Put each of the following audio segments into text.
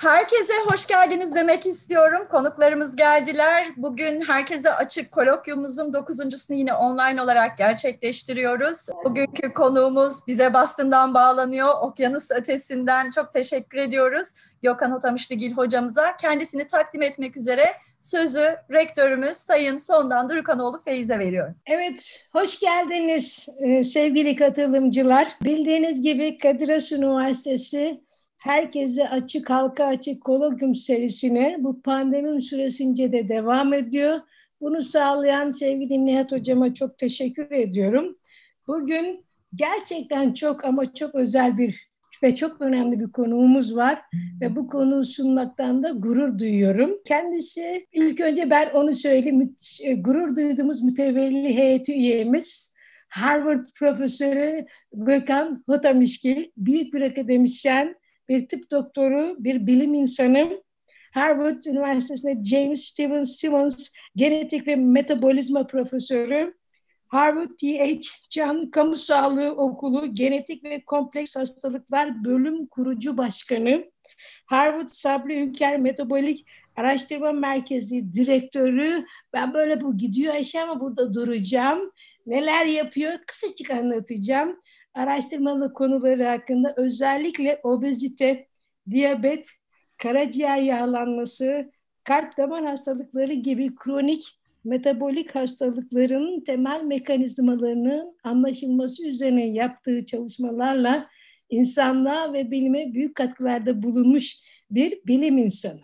Herkese hoş geldiniz demek istiyorum. Konuklarımız geldiler. Bugün herkese açık kolokyumumuzun dokuzuncusunu yine online olarak gerçekleştiriyoruz. Bugünkü konuğumuz bize Bastın'dan bağlanıyor. Okyanus ötesinden çok teşekkür ediyoruz. Gökhan Otamışlıgil hocamıza kendisini takdim etmek üzere sözü rektörümüz Sayın Sondan Durukanoğlu Feyiz'e veriyorum. Evet, hoş geldiniz e, sevgili katılımcılar. Bildiğiniz gibi Kadir Has Üniversitesi Herkese açık halka açık kolokyum serisine bu pandemi süresince de devam ediyor. Bunu sağlayan sevgili Nihat Hocama çok teşekkür ediyorum. Bugün gerçekten çok ama çok özel bir ve çok önemli bir konuğumuz var ve bu konuyu sunmaktan da gurur duyuyorum. Kendisi ilk önce ben onu söyleyeyim e, gurur duyduğumuz mütevelli heyeti üyemiz Harvard profesörü Gökhan Hotamişkil büyük bir akademisyen bir tıp doktoru, bir bilim insanı, Harvard Üniversitesi'nde James Steven Simmons genetik ve metabolizma profesörü, Harvard T.H. Chan Kamu Sağlığı Okulu Genetik ve Kompleks Hastalıklar Bölüm Kurucu Başkanı, Harvard Sabri Ülker Metabolik Araştırma Merkezi Direktörü. Ben böyle bu gidiyor Ayşe ama burada duracağım. Neler yapıyor kısacık anlatacağım araştırmalı konuları hakkında özellikle obezite, diyabet, karaciğer yağlanması, kalp damar hastalıkları gibi kronik metabolik hastalıkların temel mekanizmalarının anlaşılması üzerine yaptığı çalışmalarla insanlığa ve bilime büyük katkılarda bulunmuş bir bilim insanı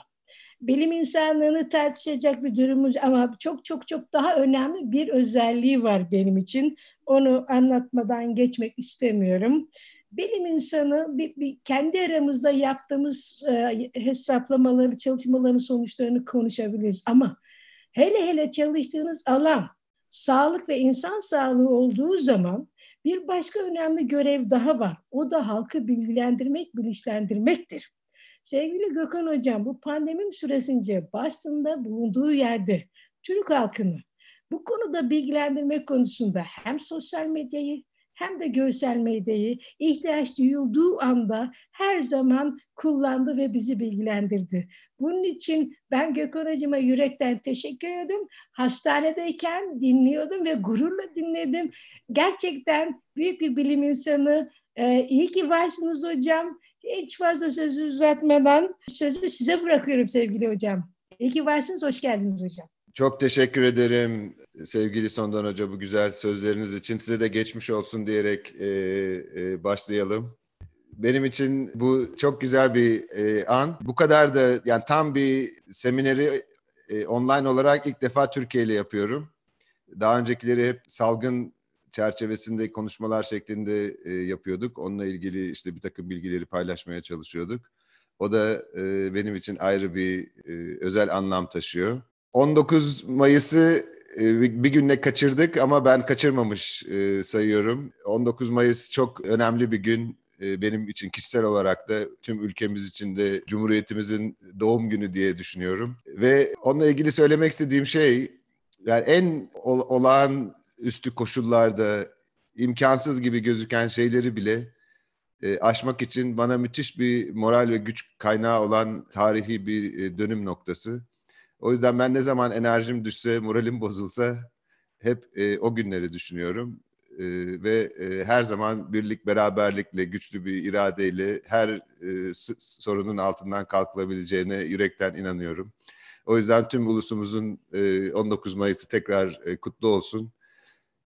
bilim insanlığını tartışacak bir durumumuz ama çok çok çok daha önemli bir özelliği var benim için. Onu anlatmadan geçmek istemiyorum. Bilim insanı bir, bir kendi aramızda yaptığımız e, hesaplamaları, çalışmaların sonuçlarını konuşabiliriz ama hele hele çalıştığınız alan sağlık ve insan sağlığı olduğu zaman bir başka önemli görev daha var. O da halkı bilgilendirmek, bilinçlendirmektir. Sevgili Gökhan Hocam bu pandemim süresince Boston'da bulunduğu yerde Türk halkını bu konuda bilgilendirmek konusunda hem sosyal medyayı hem de görsel medyayı ihtiyaç duyulduğu anda her zaman kullandı ve bizi bilgilendirdi. Bunun için ben Gökhan Hocam'a yürekten teşekkür ediyorum. Hastanedeyken dinliyordum ve gururla dinledim. Gerçekten büyük bir bilim insanı. Ee, iyi ki varsınız hocam. Hiç fazla sözü uzatmadan sözü size bırakıyorum sevgili hocam. İyi ki varsınız, hoş geldiniz hocam. Çok teşekkür ederim sevgili Sondan Hoca bu güzel sözleriniz için. Size de geçmiş olsun diyerek e, e, başlayalım. Benim için bu çok güzel bir e, an. Bu kadar da yani tam bir semineri e, online olarak ilk defa Türkiye ile yapıyorum. Daha öncekileri hep salgın çerçevesinde konuşmalar şeklinde e, yapıyorduk. Onunla ilgili işte bir takım bilgileri paylaşmaya çalışıyorduk. O da e, benim için ayrı bir e, özel anlam taşıyor. 19 Mayıs'ı e, bir günle kaçırdık ama ben kaçırmamış e, sayıyorum. 19 Mayıs çok önemli bir gün e, benim için kişisel olarak da tüm ülkemiz için de Cumhuriyetimizin doğum günü diye düşünüyorum. Ve onunla ilgili söylemek istediğim şey yani en olağan üstü koşullarda imkansız gibi gözüken şeyleri bile e, aşmak için bana müthiş bir moral ve güç kaynağı olan tarihi bir e, dönüm noktası. O yüzden ben ne zaman enerjim düşse, moralim bozulsa hep e, o günleri düşünüyorum. E, ve e, her zaman birlik, beraberlikle, güçlü bir iradeyle her e, sorunun altından kalkılabileceğine yürekten inanıyorum. O yüzden tüm ulusumuzun e, 19 Mayıs'ı tekrar e, kutlu olsun.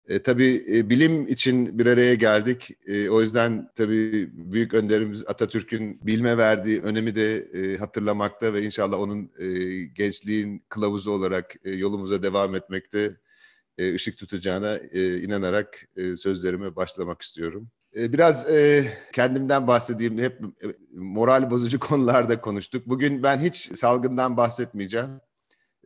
E, tabii e, bilim için bir araya geldik. E, o yüzden tabii büyük önderimiz Atatürk'ün bilme verdiği önemi de e, hatırlamakta ve inşallah onun e, gençliğin kılavuzu olarak e, yolumuza devam etmekte e, ışık tutacağına e, inanarak e, sözlerime başlamak istiyorum. E, biraz e, kendimden bahsedeyim. Hep e, moral bozucu konularda konuştuk. Bugün ben hiç salgından bahsetmeyeceğim.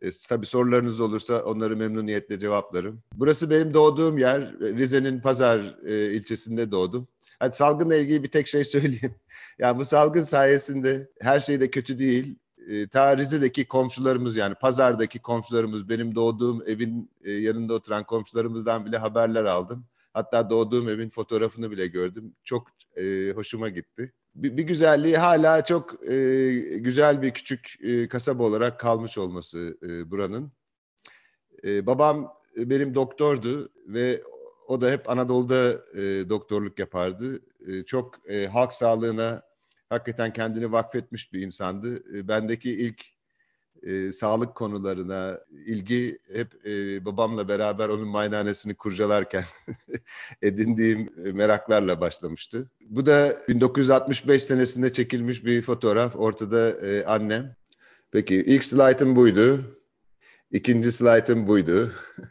E, tabii sorularınız olursa onları memnuniyetle cevaplarım. Burası benim doğduğum yer. E, Rize'nin Pazar e, ilçesinde doğdum. Hadi salgınla ilgili bir tek şey söyleyeyim. yani bu salgın sayesinde her şey de kötü değil. E, ta Rize'deki komşularımız yani pazardaki komşularımız benim doğduğum evin yanında oturan komşularımızdan bile haberler aldım. Hatta doğduğum evin fotoğrafını bile gördüm. Çok e, hoşuma gitti bir, bir güzelliği hala çok e, güzel bir küçük e, kasaba olarak kalmış olması e, buranın. E, babam e, benim doktordu ve o da hep Anadolu'da e, doktorluk yapardı. E, çok e, halk sağlığına hakikaten kendini vakfetmiş bir insandı. E, bendeki ilk e, sağlık konularına ilgi hep e, babamla beraber onun maynanesini kurcalarken edindiğim meraklarla başlamıştı. Bu da 1965 senesinde çekilmiş bir fotoğraf. Ortada e, annem. Peki ilk slaytım buydu. İkinci slaytım buydu.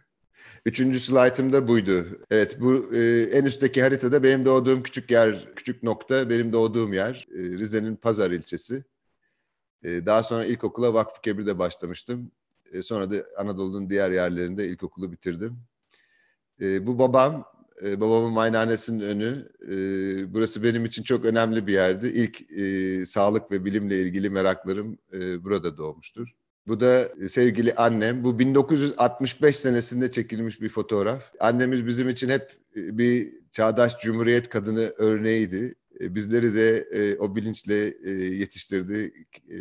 Üçüncü slaytım da buydu. Evet bu e, en üstteki haritada benim doğduğum küçük yer, küçük nokta benim doğduğum yer. E, Rize'nin Pazar ilçesi. Ee, daha sonra ilkokula Vakfı Kebir'de başlamıştım. Ee, sonra da Anadolu'nun diğer yerlerinde ilkokulu bitirdim. Ee, bu babam, e, babamın maynanesinin önü. E, burası benim için çok önemli bir yerdi. İlk e, sağlık ve bilimle ilgili meraklarım burada doğmuştur. Bu da sevgili annem. Bu 1965 senesinde çekilmiş bir fotoğraf. Annemiz bizim için hep bir çağdaş cumhuriyet kadını örneğiydi. E, bizleri de e, o bilinçle e, yetiştirdi. E,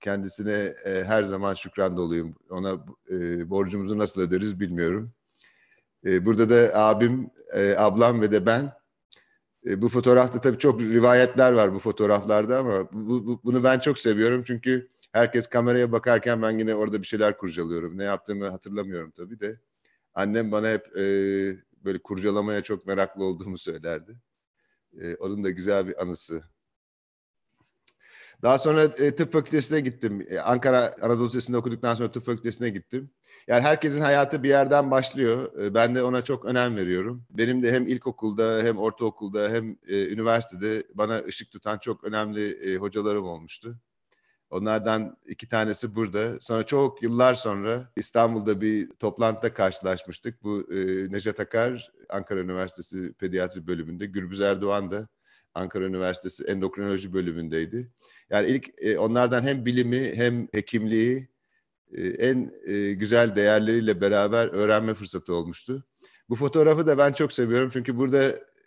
kendisine e, her zaman şükran doluyum. Ona e, borcumuzu nasıl öderiz bilmiyorum. E, burada da abim, e, ablam ve de ben. E, bu fotoğrafta tabii çok rivayetler var bu fotoğraflarda ama bu, bu, bunu ben çok seviyorum çünkü herkes kameraya bakarken ben yine orada bir şeyler kurcalıyorum. Ne yaptığımı hatırlamıyorum tabii de. Annem bana hep e, böyle kurcalamaya çok meraklı olduğumu söylerdi. E, onun da güzel bir anısı. Daha sonra e, tıp fakültesine gittim. E, Ankara Anadolu Lisesi'nde okuduktan sonra tıp fakültesine gittim. Yani herkesin hayatı bir yerden başlıyor. E, ben de ona çok önem veriyorum. Benim de hem ilkokulda hem ortaokulda hem e, üniversitede bana ışık tutan çok önemli e, hocalarım olmuştu. Onlardan iki tanesi burada. Sonra çok yıllar sonra İstanbul'da bir toplantıda karşılaşmıştık. Bu e, Necat Akar Ankara Üniversitesi Pediatri Bölümünde, Gürbüz Erdoğan da Ankara Üniversitesi Endokrinoloji Bölümündeydi. Yani ilk e, onlardan hem bilimi hem hekimliği e, en e, güzel değerleriyle beraber öğrenme fırsatı olmuştu. Bu fotoğrafı da ben çok seviyorum çünkü burada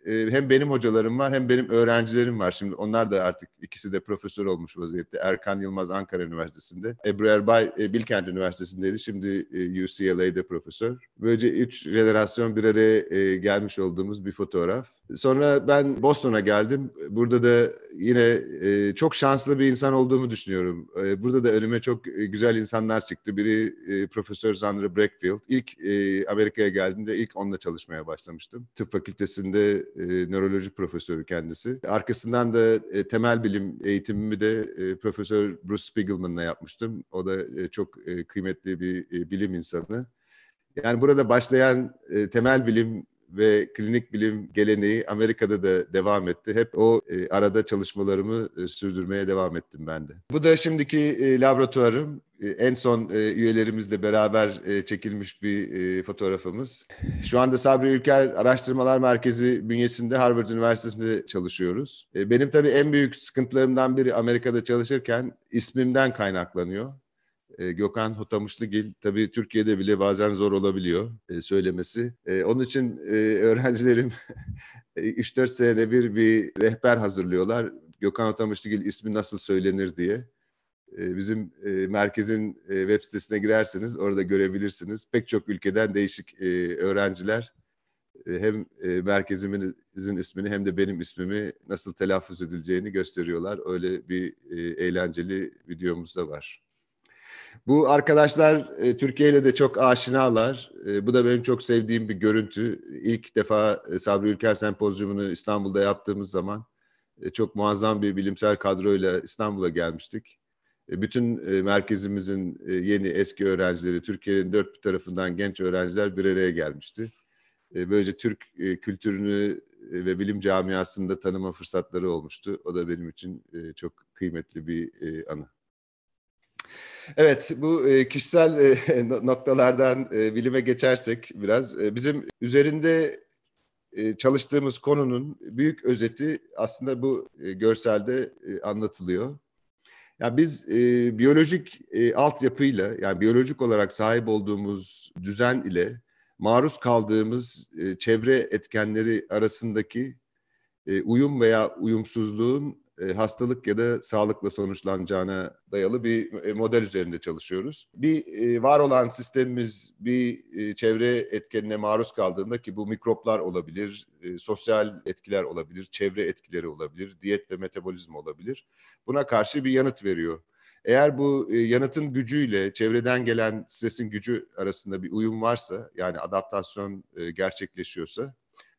ee, hem benim hocalarım var hem benim öğrencilerim var. Şimdi onlar da artık ikisi de profesör olmuş vaziyette. Erkan Yılmaz Ankara Üniversitesi'nde. Ebru Erbay e, Bilkent Üniversitesi'ndeydi. Şimdi e, UCLA'de profesör. Böylece üç jenerasyon bir araya e, gelmiş olduğumuz bir fotoğraf. Sonra ben Boston'a geldim. Burada da yine çok şanslı bir insan olduğumu düşünüyorum. Burada da önüme çok güzel insanlar çıktı. Biri Profesör Zandra Breckfield. İlk Amerika'ya geldiğimde ilk onunla çalışmaya başlamıştım. Tıp fakültesinde e, nöroloji profesörü kendisi. Arkasından da e, temel bilim eğitimimi de e, Profesör Bruce Spiegelman'la yapmıştım. O da e, çok e, kıymetli bir e, bilim insanı. Yani burada başlayan e, temel bilim ve klinik bilim geleneği Amerika'da da devam etti. Hep o e, arada çalışmalarımı e, sürdürmeye devam ettim ben de. Bu da şimdiki e, laboratuvarım. E, en son e, üyelerimizle beraber e, çekilmiş bir e, fotoğrafımız. Şu anda Sabri Ülker Araştırmalar Merkezi bünyesinde Harvard Üniversitesi'nde çalışıyoruz. E, benim tabii en büyük sıkıntılarımdan biri Amerika'da çalışırken ismimden kaynaklanıyor. E, Gökhan Hotamışlıgil tabii Türkiye'de bile bazen zor olabiliyor e, söylemesi. E, onun için e, öğrencilerim 3-4 e, senede bir bir rehber hazırlıyorlar. Gökhan Hotamışlıgil ismi nasıl söylenir diye. E, bizim e, merkezin e, web sitesine girerseniz orada görebilirsiniz. Pek çok ülkeden değişik e, öğrenciler e, hem merkezimizin ismini hem de benim ismimi nasıl telaffuz edileceğini gösteriyorlar. Öyle bir eğlenceli videomuz da var. Bu arkadaşlar e, Türkiye ile de çok aşinalar. E, bu da benim çok sevdiğim bir görüntü. İlk defa e, Sabri Ülker Sempozyumunu İstanbul'da yaptığımız zaman çok muazzam bir bilimsel kadroyla İstanbul'a gelmiştik. bütün merkezimizin yeni eski öğrencileri, Türkiye'nin dört bir tarafından genç öğrenciler bir araya gelmişti. böylece Türk kültürünü ve bilim camiasında tanıma fırsatları olmuştu. O da benim için çok kıymetli bir anı. Evet, bu e, kişisel e, noktalardan e, bilime geçersek biraz bizim üzerinde çalıştığımız konunun büyük özeti aslında bu görselde anlatılıyor. Yani biz e, biyolojik e, altyapıyla, yani biyolojik olarak sahip olduğumuz düzen ile maruz kaldığımız e, çevre etkenleri arasındaki e, uyum veya uyumsuzluğun e, hastalık ya da sağlıkla sonuçlanacağına dayalı bir e, model üzerinde çalışıyoruz. Bir e, var olan sistemimiz bir çevre etkenine maruz kaldığında ki bu mikroplar olabilir, sosyal etkiler olabilir, çevre etkileri olabilir, diyet ve metabolizm olabilir. Buna karşı bir yanıt veriyor. Eğer bu yanıtın gücüyle çevreden gelen stresin gücü arasında bir uyum varsa yani adaptasyon gerçekleşiyorsa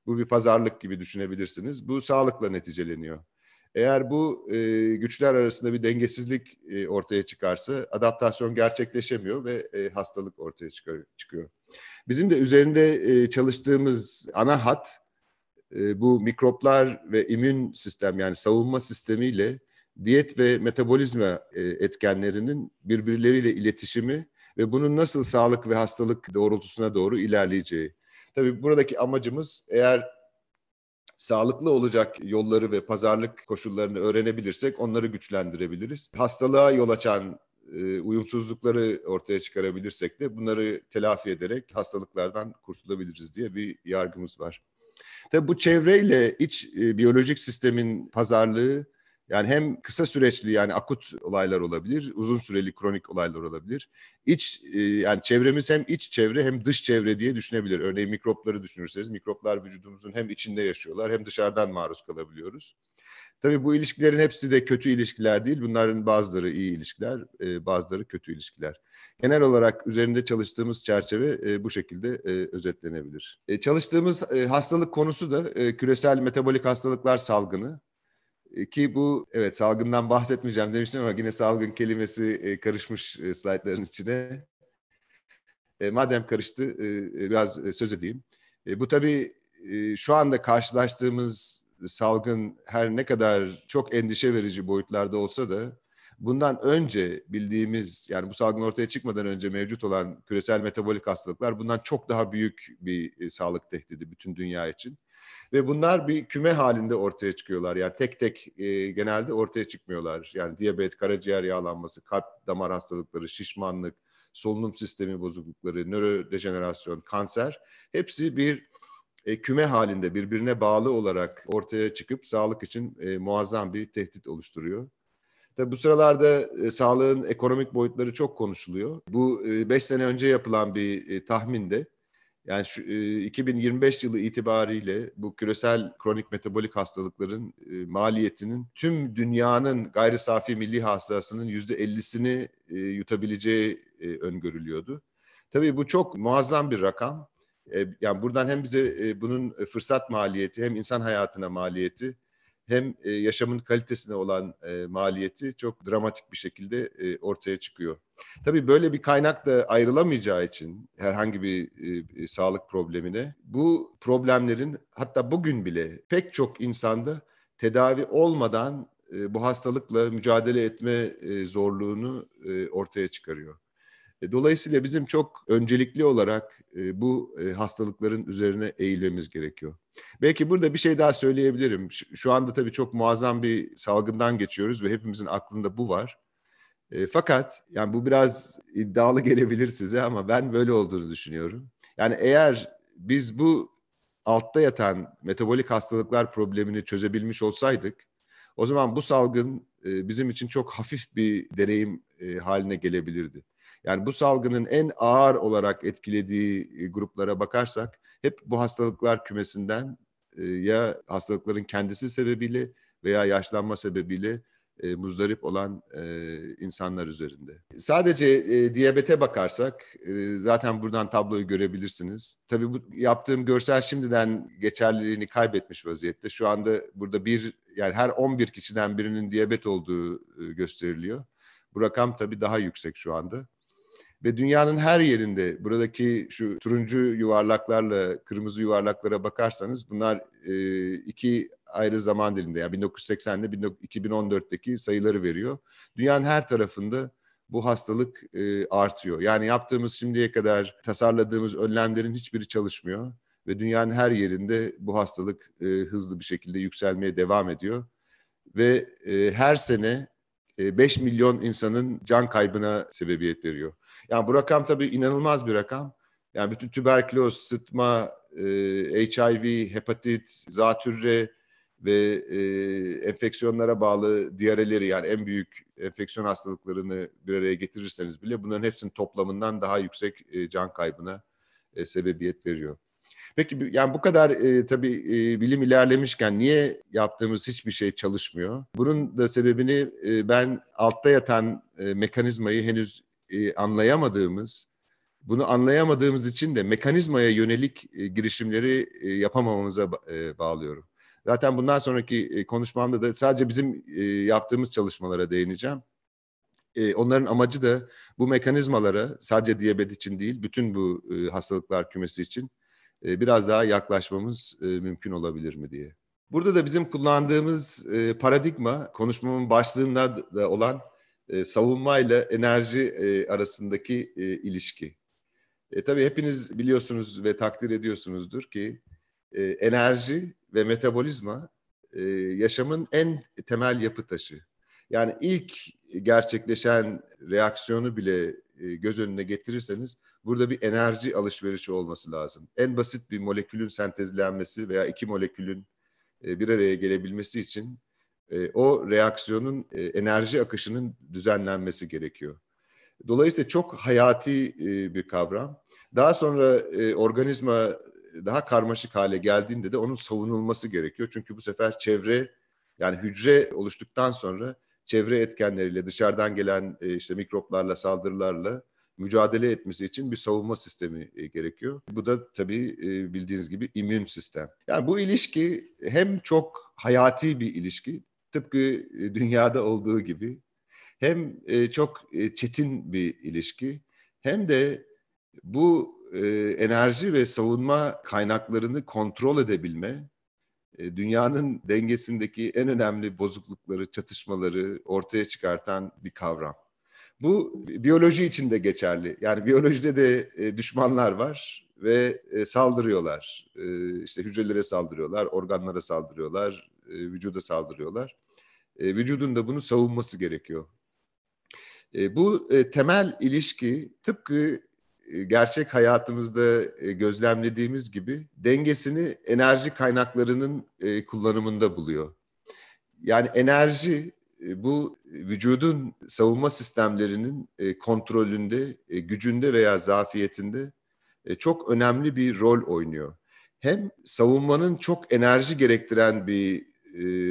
bu bir pazarlık gibi düşünebilirsiniz. Bu sağlıkla neticeleniyor. Eğer bu e, güçler arasında bir dengesizlik e, ortaya çıkarsa adaptasyon gerçekleşemiyor ve e, hastalık ortaya çıkar, çıkıyor. Bizim de üzerinde e, çalıştığımız ana hat e, bu mikroplar ve immün sistem yani savunma sistemiyle diyet ve metabolizma e, etkenlerinin birbirleriyle iletişimi ve bunun nasıl sağlık ve hastalık doğrultusuna doğru ilerleyeceği. Tabii buradaki amacımız eğer sağlıklı olacak yolları ve pazarlık koşullarını öğrenebilirsek onları güçlendirebiliriz. Hastalığa yol açan e, uyumsuzlukları ortaya çıkarabilirsek de bunları telafi ederek hastalıklardan kurtulabiliriz diye bir yargımız var. Tabi bu çevreyle iç e, biyolojik sistemin pazarlığı yani hem kısa süreçli yani akut olaylar olabilir, uzun süreli kronik olaylar olabilir. İç e, yani çevremiz hem iç çevre hem dış çevre diye düşünebilir. Örneğin mikropları düşünürseniz mikroplar vücudumuzun hem içinde yaşıyorlar hem dışarıdan maruz kalabiliyoruz. Tabii bu ilişkilerin hepsi de kötü ilişkiler değil. Bunların bazıları iyi ilişkiler, e, bazıları kötü ilişkiler. Genel olarak üzerinde çalıştığımız çerçeve e, bu şekilde özetlenebilir. Çalıştığımız hastalık konusu da küresel metabolik hastalıklar salgını. E, ki bu evet salgından bahsetmeyeceğim demiştim ama yine salgın kelimesi e, karışmış e, slaytların içine. Madem karıştı biraz söz edeyim. Bu tabii şu anda karşılaştığımız salgın her ne kadar çok endişe verici boyutlarda olsa da bundan önce bildiğimiz yani bu salgın ortaya çıkmadan önce mevcut olan küresel metabolik hastalıklar bundan çok daha büyük bir sağlık tehdidi bütün dünya için. Ve bunlar bir küme halinde ortaya çıkıyorlar. Yani tek tek e, genelde ortaya çıkmıyorlar. Yani diyabet, karaciğer yağlanması, kalp damar hastalıkları, şişmanlık, solunum sistemi bozuklukları, nörodejenerasyon, kanser hepsi bir e, küme halinde birbirine bağlı olarak ortaya çıkıp sağlık için e, muazzam bir tehdit oluşturuyor. Tabi bu sıralarda e, sağlığın ekonomik boyutları çok konuşuluyor. Bu 5 e, sene önce yapılan bir e, tahminde yani şu, e, 2025 yılı itibariyle bu küresel kronik metabolik hastalıkların e, maliyetinin tüm dünyanın gayri safi milli hastasının %50'sini e, yutabileceği e, öngörülüyordu. Tabii bu çok muazzam bir rakam. E, yani buradan hem bize e, bunun fırsat maliyeti hem insan hayatına maliyeti hem e, yaşamın kalitesine olan e, maliyeti çok dramatik bir şekilde e, ortaya çıkıyor. Tabii böyle bir kaynak da ayrılamayacağı için herhangi bir e, e, sağlık problemine bu problemlerin hatta bugün bile pek çok insanda tedavi olmadan e, bu hastalıkla mücadele etme e, zorluğunu e, ortaya çıkarıyor. E, dolayısıyla bizim çok öncelikli olarak e, bu hastalıkların üzerine eğilmemiz gerekiyor. Belki burada bir şey daha söyleyebilirim. Şu anda tabii çok muazzam bir salgından geçiyoruz ve hepimizin aklında bu var. E, fakat yani bu biraz iddialı gelebilir size ama ben böyle olduğunu düşünüyorum. Yani eğer biz bu altta yatan metabolik hastalıklar problemini çözebilmiş olsaydık o zaman bu salgın e, bizim için çok hafif bir deneyim e, haline gelebilirdi. Yani bu salgının en ağır olarak etkilediği e, gruplara bakarsak hep bu hastalıklar kümesinden e, ya hastalıkların kendisi sebebiyle veya yaşlanma sebebiyle e, muzdarip olan e, insanlar üzerinde. Sadece e, diyabete bakarsak e, zaten buradan tabloyu görebilirsiniz. Tabii bu yaptığım görsel şimdiden geçerliliğini kaybetmiş vaziyette. Şu anda burada bir yani her 11 kişiden birinin diyabet olduğu e, gösteriliyor. Bu rakam tabii daha yüksek şu anda. Ve dünyanın her yerinde buradaki şu turuncu yuvarlaklarla kırmızı yuvarlaklara bakarsanız bunlar e, iki ayrı zaman diliminde yani 1980'de 2014'teki sayıları veriyor. Dünyanın her tarafında bu hastalık e, artıyor. Yani yaptığımız şimdiye kadar tasarladığımız önlemlerin hiçbiri çalışmıyor ve dünyanın her yerinde bu hastalık e, hızlı bir şekilde yükselmeye devam ediyor ve e, her sene 5 e, milyon insanın can kaybına sebebiyet veriyor. Yani bu rakam tabii inanılmaz bir rakam. Yani bütün tüberküloz, sıtma, e, HIV, hepatit, zatürre ve e, enfeksiyonlara bağlı diyareleri yani en büyük enfeksiyon hastalıklarını bir araya getirirseniz bile bunların hepsinin toplamından daha yüksek e, can kaybına e, sebebiyet veriyor. Peki yani bu kadar e, tabii e, bilim ilerlemişken niye yaptığımız hiçbir şey çalışmıyor? Bunun da sebebini e, ben altta yatan e, mekanizmayı henüz e, anlayamadığımız, bunu anlayamadığımız için de mekanizmaya yönelik e, girişimleri e, yapamamamıza e, bağlıyorum. Zaten bundan sonraki e, konuşmamda da sadece bizim e, yaptığımız çalışmalara değineceğim. E, onların amacı da bu mekanizmaları sadece diyabet için değil bütün bu hastalıklar kümesi için biraz daha yaklaşmamız mümkün olabilir mi diye. Burada da bizim kullandığımız paradigma konuşmamın başlığında da olan savunma ile enerji arasındaki ilişki. E, tabii hepiniz biliyorsunuz ve takdir ediyorsunuzdur ki e, enerji ve metabolizma e, yaşamın en temel yapı taşı. Yani ilk gerçekleşen reaksiyonu bile e, göz önüne getirirseniz burada bir enerji alışverişi olması lazım. En basit bir molekülün sentezlenmesi veya iki molekülün e, bir araya gelebilmesi için e, o reaksiyonun e, enerji akışının düzenlenmesi gerekiyor. Dolayısıyla çok hayati e, bir kavram. Daha sonra e, organizma daha karmaşık hale geldiğinde de onun savunulması gerekiyor. Çünkü bu sefer çevre yani hücre oluştuktan sonra çevre etkenleriyle dışarıdan gelen e, işte mikroplarla saldırılarla mücadele etmesi için bir savunma sistemi e, gerekiyor. Bu da tabii e, bildiğiniz gibi immün sistem. Yani bu ilişki hem çok hayati bir ilişki tıpkı dünyada olduğu gibi hem çok çetin bir ilişki hem de bu e, enerji ve savunma kaynaklarını kontrol edebilme, e, dünyanın dengesindeki en önemli bozuklukları, çatışmaları ortaya çıkartan bir kavram. Bu biyoloji için de geçerli. Yani biyolojide de e, düşmanlar var ve e, saldırıyorlar. E, işte hücrelere saldırıyorlar, organlara saldırıyorlar, e, vücuda saldırıyorlar. E, vücudun da bunu savunması gerekiyor. E, bu e, temel ilişki tıpkı e, gerçek hayatımızda e, gözlemlediğimiz gibi dengesini enerji kaynaklarının e, kullanımında buluyor. Yani enerji bu vücudun savunma sistemlerinin kontrolünde, gücünde veya zafiyetinde çok önemli bir rol oynuyor. Hem savunmanın çok enerji gerektiren bir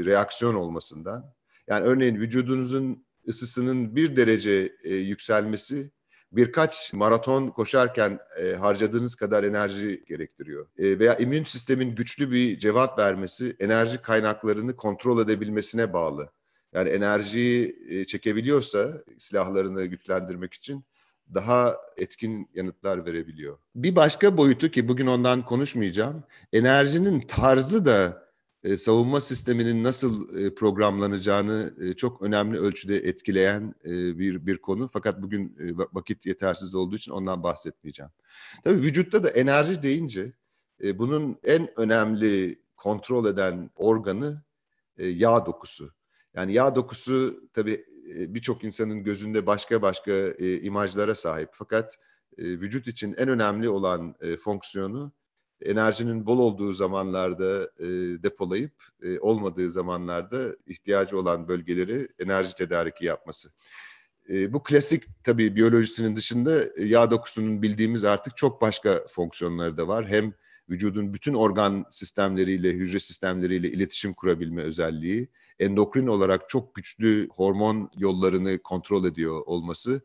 reaksiyon olmasından, yani örneğin vücudunuzun ısısının bir derece yükselmesi birkaç maraton koşarken e, harcadığınız kadar enerji gerektiriyor. E, veya immün sistemin güçlü bir cevap vermesi enerji kaynaklarını kontrol edebilmesine bağlı. Yani enerjiyi e, çekebiliyorsa silahlarını güçlendirmek için daha etkin yanıtlar verebiliyor. Bir başka boyutu ki bugün ondan konuşmayacağım. Enerjinin tarzı da e, savunma sisteminin nasıl e, programlanacağını e, çok önemli ölçüde etkileyen bir bir konu. Fakat bugün vakit yetersiz olduğu için ondan bahsetmeyeceğim. Tabii vücutta da enerji deyince bunun en önemli kontrol eden organı yağ dokusu. Yani yağ dokusu tabii birçok insanın gözünde başka başka imajlara sahip. Fakat vücut için en önemli olan fonksiyonu enerjinin bol olduğu zamanlarda e, depolayıp e, olmadığı zamanlarda ihtiyacı olan bölgeleri enerji tedariki yapması. E, bu klasik tabii biyolojisinin dışında e, yağ dokusunun bildiğimiz artık çok başka fonksiyonları da var. Hem vücudun bütün organ sistemleriyle, hücre sistemleriyle iletişim kurabilme özelliği, endokrin olarak çok güçlü hormon yollarını kontrol ediyor olması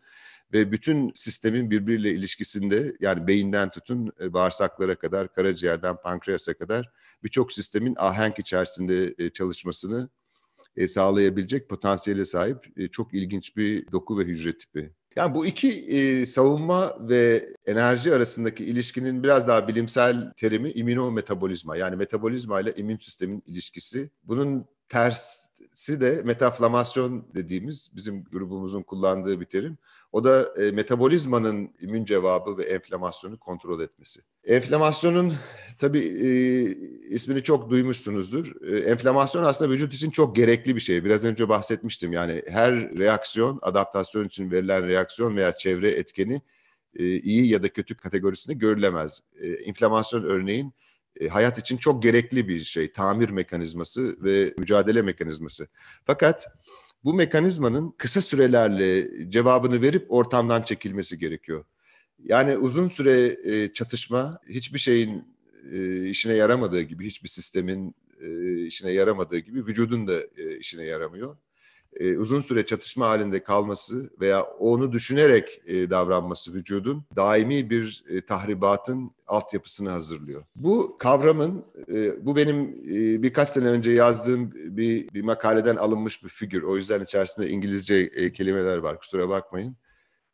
ve bütün sistemin birbiriyle ilişkisinde yani beyinden tutun e, bağırsaklara kadar, karaciğerden pankreasa kadar birçok sistemin ahenk içerisinde e, çalışmasını e, sağlayabilecek potansiyele sahip çok ilginç bir doku ve hücre tipi. Yani bu iki e, savunma ve enerji arasındaki ilişkinin biraz daha bilimsel terimi immünometabolizma Yani metabolizma ile immün sistemin ilişkisi. Bunun tersi de metaflamasyon dediğimiz bizim grubumuzun kullandığı bir terim. O da e, metabolizmanın immün cevabı ve enflamasyonu kontrol etmesi. Enflamasyonun tabii e, ismini çok duymuşsunuzdur. E, enflamasyon aslında vücut için çok gerekli bir şey. Biraz önce bahsetmiştim yani her reaksiyon, adaptasyon için verilen reaksiyon veya çevre etkeni e, iyi ya da kötü kategorisinde görülemez. E, inflamasyon örneğin e, hayat için çok gerekli bir şey. Tamir mekanizması ve mücadele mekanizması. Fakat bu mekanizmanın kısa sürelerle cevabını verip ortamdan çekilmesi gerekiyor. Yani uzun süre e, çatışma hiçbir şeyin e, işine yaramadığı gibi, hiçbir sistemin işine yaramadığı gibi vücudun da işine yaramıyor e, uzun süre çatışma halinde kalması veya onu düşünerek e, davranması vücudun daimi bir e, tahribatın altyapısını hazırlıyor. Bu kavramın, e, bu benim e, birkaç sene önce yazdığım bir, bir makaleden alınmış bir figür. O yüzden içerisinde İngilizce e, kelimeler var kusura bakmayın.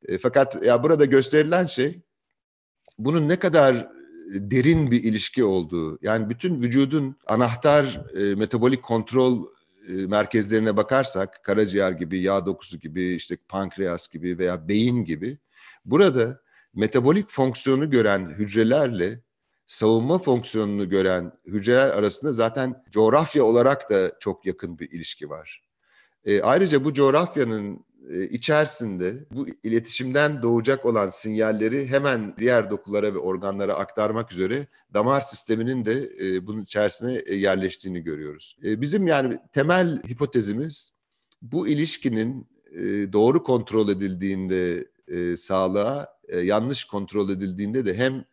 E, fakat ya burada gösterilen şey bunun ne kadar e, derin bir ilişki olduğu, yani bütün vücudun anahtar e, metabolik kontrol e, merkezlerine bakarsak karaciğer gibi, yağ dokusu gibi, işte pankreas gibi veya beyin gibi burada metabolik fonksiyonu gören hücrelerle savunma fonksiyonunu gören hücreler arasında zaten coğrafya olarak da çok yakın bir ilişki var. E, ayrıca bu coğrafyanın e, içerisinde bu iletişimden doğacak olan sinyalleri hemen diğer dokulara ve organlara aktarmak üzere damar sisteminin de e, bunun içerisine e, yerleştiğini görüyoruz. Bizim yani temel hipotezimiz bu ilişkinin doğru kontrol edildiğinde sağlığa, yanlış kontrol edildiğinde de hem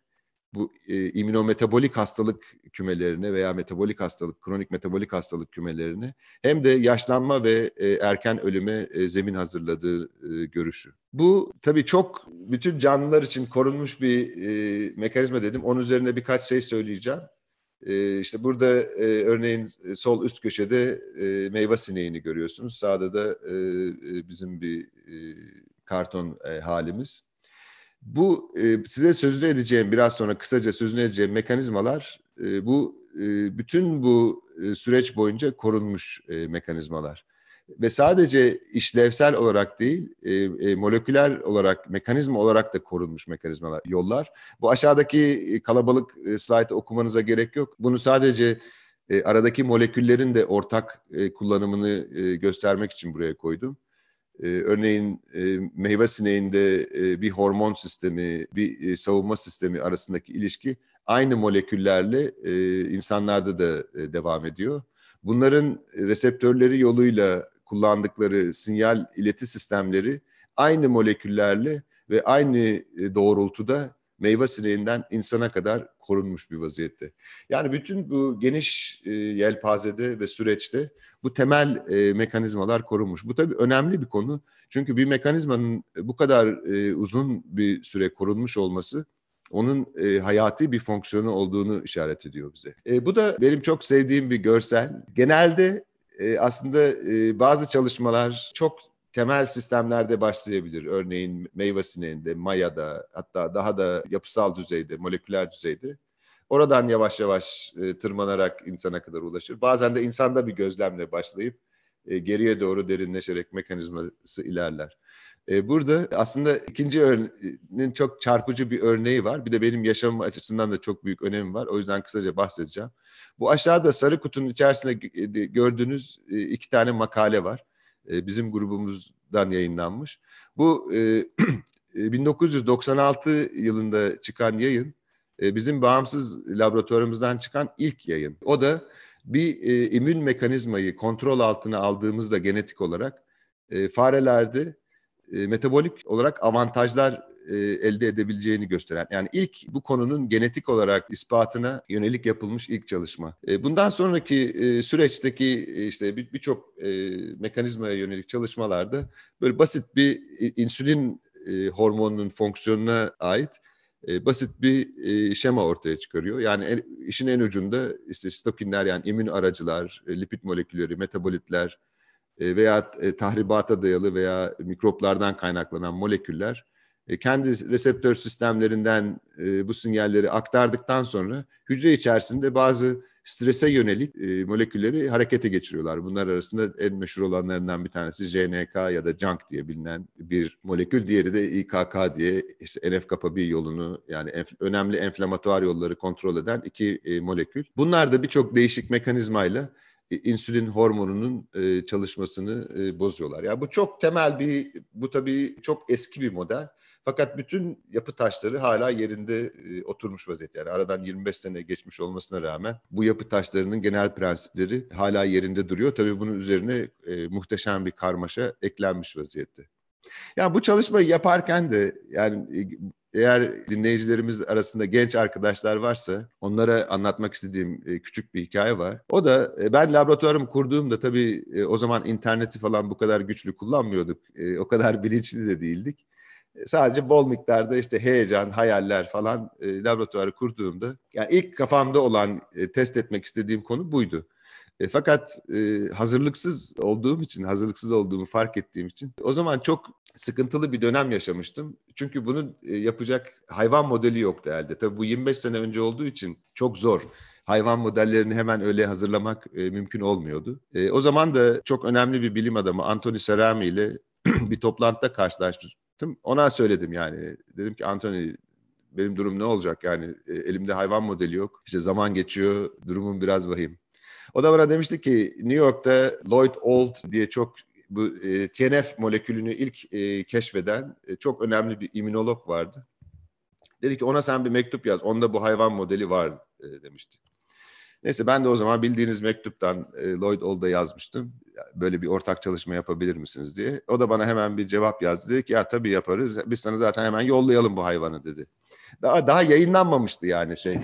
bu e, immünometabolik hastalık kümelerini veya metabolik hastalık, kronik metabolik hastalık kümelerini hem de yaşlanma ve e, erken ölüme e, zemin hazırladığı e, görüşü. Bu tabii çok bütün canlılar için korunmuş bir e, mekanizma dedim. Onun üzerine birkaç şey söyleyeceğim. E, işte burada e, örneğin e, sol üst köşede e, meyve sineğini görüyorsunuz. Sağda da e, e bizim bir e, karton e, halimiz. Bu e, size sözünü edeceğim biraz sonra kısaca sözünü edeceğim mekanizmalar e, bu e, bütün bu e, süreç boyunca korunmuş e, mekanizmalar ve sadece işlevsel olarak değil, e, e, moleküler olarak, mekanizma olarak da korunmuş mekanizmalar, yollar. Bu aşağıdaki e, kalabalık e, slaytı okumanıza gerek yok. Bunu sadece e, aradaki moleküllerin de ortak e, kullanımını e, göstermek için buraya koydum. Ee, örneğin e, meyve sineğinde e, bir hormon sistemi, bir e, savunma sistemi arasındaki ilişki aynı moleküllerle e, insanlarda da devam ediyor. Bunların reseptörleri yoluyla kullandıkları sinyal ileti sistemleri aynı moleküllerle ve aynı doğrultuda meyve sineğinden insana kadar korunmuş bir vaziyette. Yani bütün bu geniş e, yelpazede ve süreçte bu temel e, mekanizmalar korunmuş. Bu tabii önemli bir konu. Çünkü bir mekanizmanın bu kadar e, uzun bir süre korunmuş olması onun e, hayati bir fonksiyonu olduğunu işaret ediyor bize. E, bu da benim çok sevdiğim bir görsel. Genelde e, aslında e, bazı çalışmalar çok temel sistemlerde başlayabilir. Örneğin meyve sineğinde, mayada hatta daha da yapısal düzeyde, moleküler düzeyde. Oradan yavaş yavaş e, tırmanarak insana kadar ulaşır. Bazen de insanda bir gözlemle başlayıp e, geriye doğru derinleşerek mekanizması ilerler. E, burada aslında ikinci örneğin çok çarpıcı bir örneği var. Bir de benim yaşamım açısından da çok büyük önemi var. O yüzden kısaca bahsedeceğim. Bu aşağıda sarı kutunun içerisinde e, gördüğünüz e, iki tane makale var. E, bizim grubumuzdan yayınlanmış. Bu 1996 e, e, yılında çıkan yayın bizim bağımsız laboratuvarımızdan çıkan ilk yayın. O da bir immün mekanizmayı kontrol altına aldığımızda genetik olarak farelerde metabolik olarak avantajlar e, elde edebileceğini gösteren yani ilk bu konunun genetik olarak ispatına yönelik yapılmış ilk çalışma. E, bundan sonraki e, süreçteki e, işte birçok bir e, mekanizmaya yönelik çalışmalarda böyle basit bir e, insülin e, hormonunun fonksiyonuna ait e, basit bir e, şema ortaya çıkarıyor. Yani en, işin en ucunda işte stokinler yani immün aracılar, e, lipid molekülleri, metabolitler e, veya e, tahribata dayalı veya mikroplardan kaynaklanan moleküller e, kendi reseptör sistemlerinden e, bu sinyalleri aktardıktan sonra hücre içerisinde bazı strese yönelik e, molekülleri harekete geçiriyorlar. Bunlar arasında en meşhur olanlarından bir tanesi JNK ya da JNK diye bilinen bir molekül. Diğeri de İKK diye işte NF-kappa bir yolunu yani önemli enflamatuar yolları kontrol eden iki molekül. Bunlar da birçok değişik mekanizmayla insülin hormonunun çalışmasını bozuyorlar. Ya yani bu çok temel bir, bu tabii çok eski bir model. Fakat bütün yapı taşları hala yerinde e, oturmuş vaziyette. Yani aradan 25 sene geçmiş olmasına rağmen bu yapı taşlarının genel prensipleri hala yerinde duruyor. Tabii bunun üzerine e, muhteşem bir karmaşa eklenmiş vaziyette. Yani bu çalışmayı yaparken de yani e, eğer dinleyicilerimiz arasında genç arkadaşlar varsa onlara anlatmak istediğim e, küçük bir hikaye var. O da e, ben laboratuvarımı kurduğumda tabii o zaman interneti falan bu kadar güçlü kullanmıyorduk. O kadar bilinçli de değildik. Sadece bol miktarda işte heyecan, hayaller falan e, laboratuvarı kurduğumda yani ilk kafamda olan e, test etmek istediğim konu buydu. E, fakat e, hazırlıksız olduğum için, hazırlıksız olduğumu fark ettiğim için o zaman çok sıkıntılı bir dönem yaşamıştım. Çünkü bunu e, yapacak hayvan modeli yoktu elde. Tabii bu 25 sene önce olduğu için çok zor. Hayvan modellerini hemen öyle hazırlamak e, mümkün olmuyordu. E, o zaman da çok önemli bir bilim adamı Anthony Cerami ile bir toplantıda karşılaşmış gittim. Ona söyledim yani. Dedim ki Anthony benim durum ne olacak yani e, elimde hayvan modeli yok. İşte zaman geçiyor, durumum biraz vahim. O da bana demişti ki New York'ta Lloyd Old diye çok bu e, TNF molekülünü ilk e, keşfeden e, çok önemli bir immünolog vardı. Dedi ki ona sen bir mektup yaz. Onda bu hayvan modeli var e, demişti. Neyse ben de o zaman bildiğiniz mektuptan e, Lloyd Old'a yazmıştım böyle bir ortak çalışma yapabilir misiniz diye. O da bana hemen bir cevap yazdı. Dedi ki ya tabii yaparız. Biz sana zaten hemen yollayalım bu hayvanı dedi. Daha daha yayınlanmamıştı yani şey.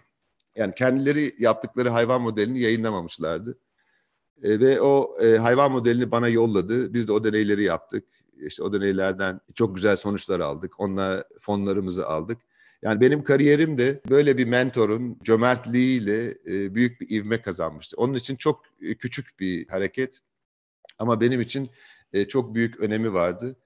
yani kendileri yaptıkları hayvan modelini yayınlamamışlardı. E, ve o e, hayvan modelini bana yolladı. Biz de o deneyleri yaptık. İşte o deneylerden çok güzel sonuçlar aldık. Onunla fonlarımızı aldık. Yani benim kariyerim de böyle bir mentorun cömertliğiyle e, büyük bir ivme kazanmıştı. Onun için çok e, küçük bir hareket ama benim için e, çok büyük önemi vardı.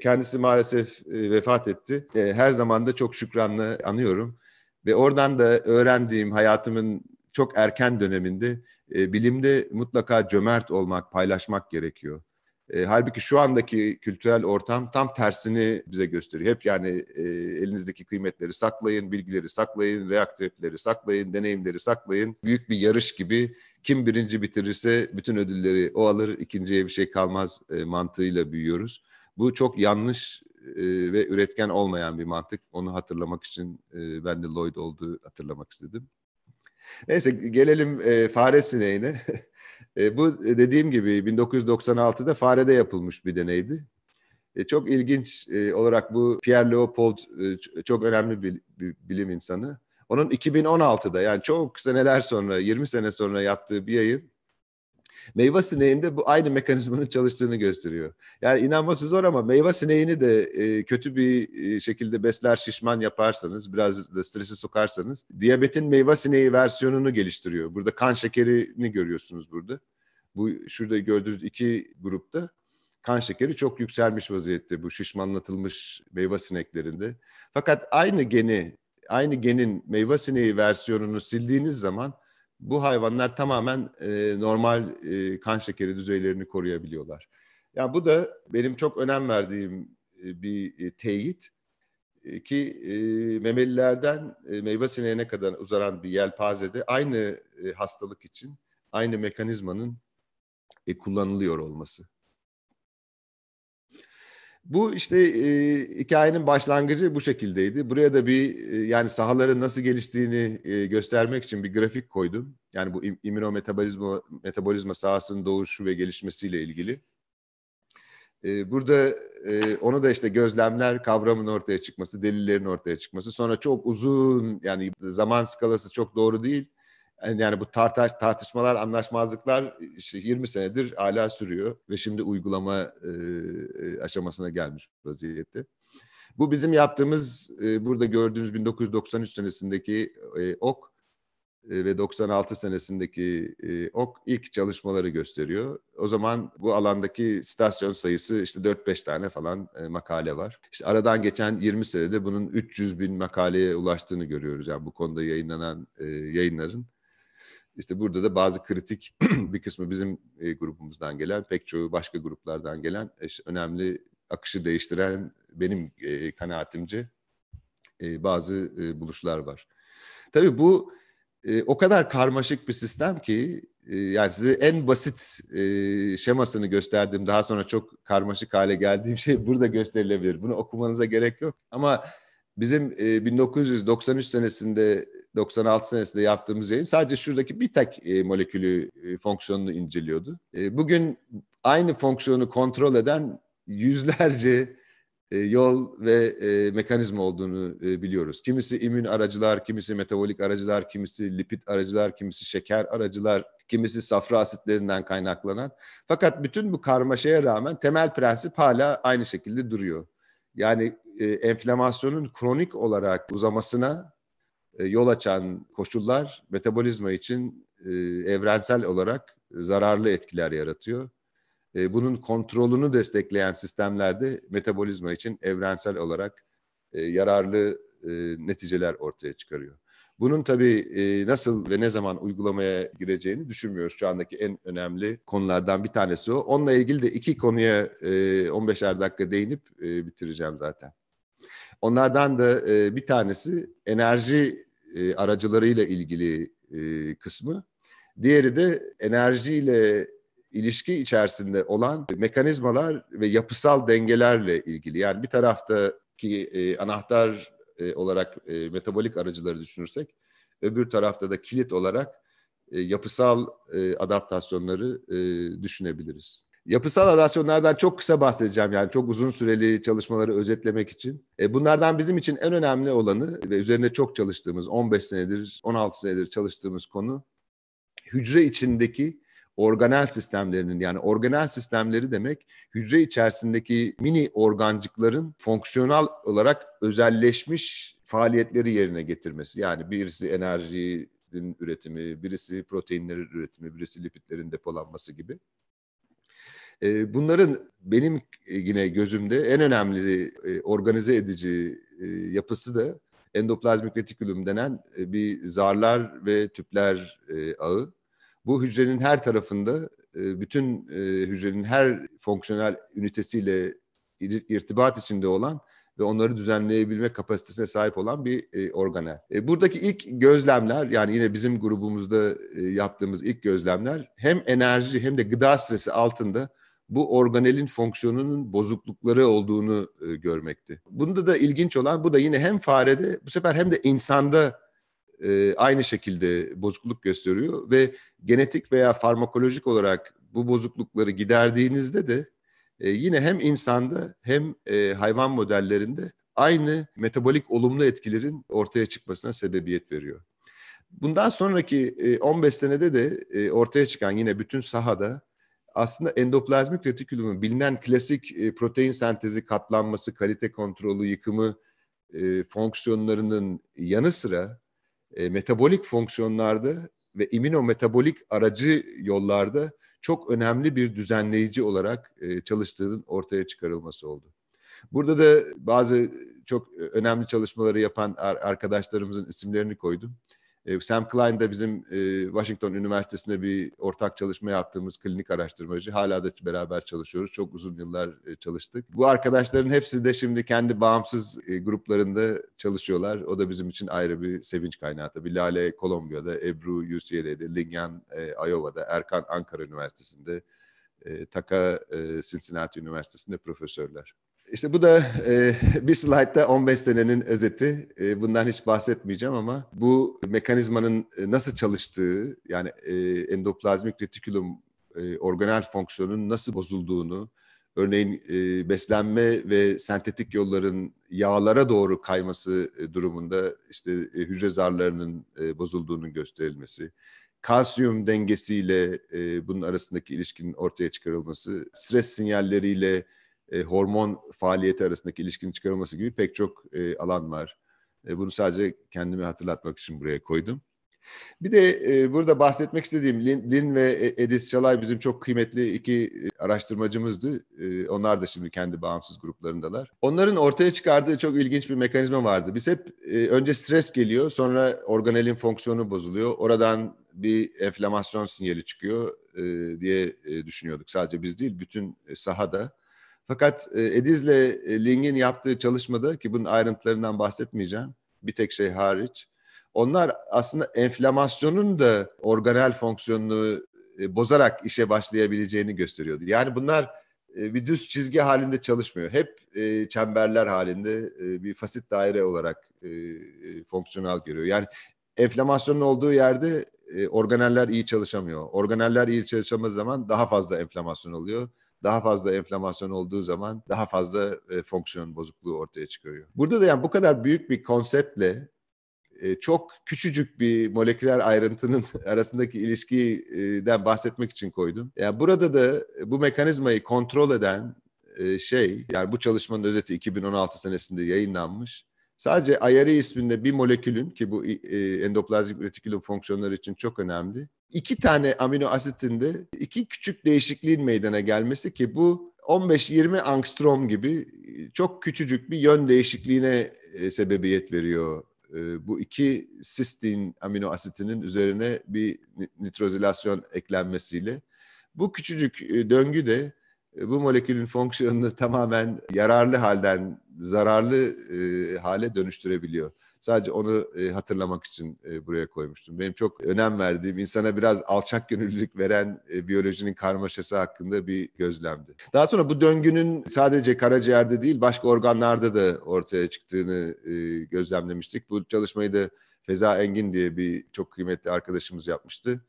Kendisi maalesef vefat etti. Her zaman da çok şükranla anıyorum. Ve oradan da öğrendiğim hayatımın çok erken döneminde bilimde mutlaka cömert olmak, paylaşmak gerekiyor. E, halbuki şu andaki kültürel ortam tam tersini bize gösteriyor. Hep yani e, elinizdeki kıymetleri saklayın, bilgileri saklayın, reaktifleri saklayın, deneyimleri saklayın. Büyük bir yarış gibi kim birinci bitirirse bütün ödülleri o alır, ikinciye bir şey kalmaz e, mantığıyla büyüyoruz. Bu çok yanlış ve üretken olmayan bir mantık. Onu hatırlamak için e, ben de Lloyd olduğu hatırlamak istedim. Neyse gelelim e, fare sineğine. e, bu e, dediğim gibi 1996'da farede yapılmış bir deneydi. E, çok ilginç e, olarak bu Pierre Leopold e, çok önemli bir, bir bilim insanı. Onun 2016'da yani çok seneler sonra 20 sene sonra yaptığı bir yayın Meyve sineğinde bu aynı mekanizmanın çalıştığını gösteriyor. Yani inanması zor ama meyve sineğini de e, kötü bir e, şekilde besler şişman yaparsanız, biraz da stresi sokarsanız diyabetin meyve sineği versiyonunu geliştiriyor. Burada kan şekerini görüyorsunuz burada. Bu şurada gördüğünüz iki grupta kan şekeri çok yükselmiş vaziyette bu şişmanlatılmış meyve sineklerinde. Fakat aynı geni, aynı genin meyve sineği versiyonunu sildiğiniz zaman bu hayvanlar tamamen e, normal e, kan şekeri düzeylerini koruyabiliyorlar. Ya yani bu da benim çok önem verdiğim e, bir e, teyit e, ki e, memelilerden e, meyve sineğine kadar uzaran bir yelpazede aynı e, hastalık için aynı mekanizmanın e, kullanılıyor olması. Bu işte e, hikayenin başlangıcı bu şekildeydi. Buraya da bir e, yani sahaların nasıl geliştiğini e, göstermek için bir grafik koydum. Yani bu immünometabolizma metabolizma sahasının doğuşu ve gelişmesiyle ilgili. E, burada e, onu da işte gözlemler kavramın ortaya çıkması, delillerin ortaya çıkması. Sonra çok uzun yani zaman skalası çok doğru değil e, yani bu tarta tartışmalar, anlaşmazlıklar e, işte 20 senedir hala sürüyor ve şimdi uygulama e, e, aşamasına gelmiş vaziyette. Bu bizim yaptığımız e, burada gördüğünüz 1993 senesindeki e, OK e, ve 96 senesindeki e, OK ilk çalışmaları gösteriyor. O zaman bu alandaki stasyon sayısı işte 4-5 tane falan e, makale var. İşte aradan geçen 20 senede bunun 300 bin makaleye ulaştığını görüyoruz. Yani bu konuda yayınlanan e, yayınların. İşte burada da bazı kritik bir kısmı bizim e, grubumuzdan gelen, pek çoğu başka gruplardan gelen önemli akışı değiştiren benim e, kanaatimce e, bazı e, buluşlar var. Tabii bu o kadar karmaşık bir sistem ki yani size en basit e, şemasını gösterdiğim daha sonra çok karmaşık hale geldiğim şey burada gösterilebilir. Bunu okumanıza gerek yok ama Bizim 1993 e, senesinde 96 senesinde yaptığımız yayın sadece şuradaki bir tek e, molekülü e, fonksiyonunu inceliyordu. bugün aynı fonksiyonu kontrol eden yüzlerce yol ve e, mekanizma olduğunu biliyoruz. Kimisi immün aracılar, kimisi metabolik aracılar, kimisi lipid aracılar, kimisi şeker aracılar, kimisi safra asitlerinden kaynaklanan. Fakat bütün bu karmaşaya rağmen temel prensip hala aynı şekilde duruyor. Yani e, enflamasyonun kronik olarak uzamasına e, yol açan koşullar metabolizma için e, evrensel olarak zararlı etkiler yaratıyor. E, bunun kontrolünü destekleyen sistemlerde metabolizma için evrensel olarak e, yararlı e, neticeler ortaya çıkarıyor. Bunun tabii e, nasıl ve ne zaman uygulamaya gireceğini düşünmüyoruz. Şu andaki en önemli konulardan bir tanesi o. Onunla ilgili de iki konuya e, 15'er dakika değinip e, bitireceğim zaten. Onlardan da e, bir tanesi enerji e, aracılarıyla ilgili kısmı. Diğeri de enerjiyle ilişki içerisinde olan mekanizmalar ve yapısal dengelerle ilgili. Yani bir tarafta ki e, anahtar e, olarak e, metabolik aracıları düşünürsek, öbür tarafta da kilit olarak e, yapısal e, adaptasyonları e, düşünebiliriz. Yapısal adaptasyonlardan çok kısa bahsedeceğim yani çok uzun süreli çalışmaları özetlemek için. E, bunlardan bizim için en önemli olanı ve üzerinde çok çalıştığımız 15 senedir, 16 senedir çalıştığımız konu hücre içindeki organel sistemlerinin yani organel sistemleri demek hücre içerisindeki mini organcıkların fonksiyonel olarak özelleşmiş faaliyetleri yerine getirmesi. Yani birisi enerjinin üretimi, birisi proteinlerin üretimi, birisi lipidlerin depolanması gibi. Ee, bunların benim yine gözümde en önemli e, organize edici e, yapısı da endoplazmik retikülüm denen e, bir zarlar ve tüpler ağı. Bu hücrenin her tarafında e, bütün e, hücrenin her fonksiyonel ünitesiyle irtibat içinde olan ve onları düzenleyebilme kapasitesine sahip olan bir e, organel. E, buradaki ilk gözlemler yani yine bizim grubumuzda e, yaptığımız ilk gözlemler hem enerji hem de gıda stresi altında bu organelin fonksiyonunun bozuklukları olduğunu e, görmekti. Bunda da ilginç olan bu da yine hem farede bu sefer hem de insanda e, aynı şekilde bozukluk gösteriyor ve genetik veya farmakolojik olarak bu bozuklukları giderdiğinizde de e, yine hem insanda hem e, hayvan modellerinde aynı metabolik olumlu etkilerin ortaya çıkmasına sebebiyet veriyor. Bundan sonraki 15 e, senede de e, ortaya çıkan yine bütün sahada aslında endoplazmik retikulumun bilinen klasik e, protein sentezi katlanması, kalite kontrolü, yıkımı fonksiyonlarının yanı sıra e, metabolik fonksiyonlarda ve immünometabolik aracı yollarda çok önemli bir düzenleyici olarak e, çalıştığının ortaya çıkarılması oldu. Burada da bazı çok e, önemli çalışmaları yapan arkadaşlarımızın isimlerini koydum. Ee, Sam Klein de bizim e, Washington Üniversitesi'nde bir ortak çalışma yaptığımız klinik araştırmacı. Hala da beraber çalışıyoruz. Çok uzun yıllar e, çalıştık. Bu arkadaşların hepsi de şimdi kendi bağımsız e, gruplarında çalışıyorlar. O da bizim için ayrı bir sevinç kaynağı. Tabii Lale Kolombiya'da, Ebru UCLA'de, Lingyan Iowa'da, Erkan Ankara Üniversitesi'nde, Taka Cincinnati Üniversitesi'nde profesörler. İşte bu da e, bir slaytta 15 senenin özeti. E, bundan hiç bahsetmeyeceğim ama bu mekanizmanın e, nasıl çalıştığı yani e, endoplazmik retikulum e, organel fonksiyonunun nasıl bozulduğunu, örneğin e, beslenme ve sentetik yolların yağlara doğru kayması e, durumunda işte e, hücre zarlarının e, bozulduğunun gösterilmesi, kalsiyum dengesiyle e, bunun arasındaki ilişkinin ortaya çıkarılması, stres sinyalleriyle e, hormon faaliyeti arasındaki ilişkinin çıkarılması gibi pek çok e, alan var. E, bunu sadece kendime hatırlatmak için buraya koydum. Bir de e, burada bahsetmek istediğim Lin, Lin ve e, Edis Çalay bizim çok kıymetli iki e, araştırmacımızdı. E, onlar da şimdi kendi bağımsız gruplarındalar. Onların ortaya çıkardığı çok ilginç bir mekanizma vardı. Biz hep e, önce stres geliyor, sonra organelin fonksiyonu bozuluyor. Oradan bir enflamasyon sinyali çıkıyor e, diye e, düşünüyorduk. Sadece biz değil, bütün sahada. Fakat e, Ediz'le e, Ling'in yaptığı çalışmada ki bunun ayrıntılarından bahsetmeyeceğim bir tek şey hariç. Onlar aslında enflamasyonun da organel fonksiyonunu e, bozarak işe başlayabileceğini gösteriyordu. Yani bunlar bir düz çizgi halinde çalışmıyor. Hep çemberler halinde bir fasit daire olarak fonksiyonel görüyor. Yani enflamasyonun olduğu yerde e, organeller iyi çalışamıyor. Organeller iyi çalışamadığı zaman daha fazla enflamasyon oluyor. Daha fazla enflamasyon olduğu zaman daha fazla e, fonksiyon bozukluğu ortaya çıkıyor. Burada da yani bu kadar büyük bir konseptle e, çok küçücük bir moleküler ayrıntının arasındaki ilişkiden bahsetmek için koydum. Yani burada da e, bu mekanizmayı kontrol eden e, şey yani bu çalışmanın özeti 2016 senesinde yayınlanmış. Sadece IRA isminde bir molekülün ki bu e, endoplazmik retikulum fonksiyonları için çok önemli. iki tane amino asitinde iki küçük değişikliğin meydana gelmesi ki bu 15-20 angstrom gibi e, çok küçücük bir yön değişikliğine e, sebebiyet veriyor. Bu iki sistin amino asitinin üzerine bir nitrozilasyon eklenmesiyle. Bu küçücük döngü de e, bu molekülün fonksiyonunu tamamen yararlı halden zararlı e, hale dönüştürebiliyor. Sadece onu e, hatırlamak için e, buraya koymuştum. Benim çok önem verdiğim, insana biraz alçak gönüllülük veren e, biyolojinin karmaşası hakkında bir gözlemdi. Daha sonra bu döngünün sadece karaciğerde değil, başka organlarda da ortaya çıktığını e, gözlemlemiştik. Bu çalışmayı da Feza Engin diye bir çok kıymetli arkadaşımız yapmıştı.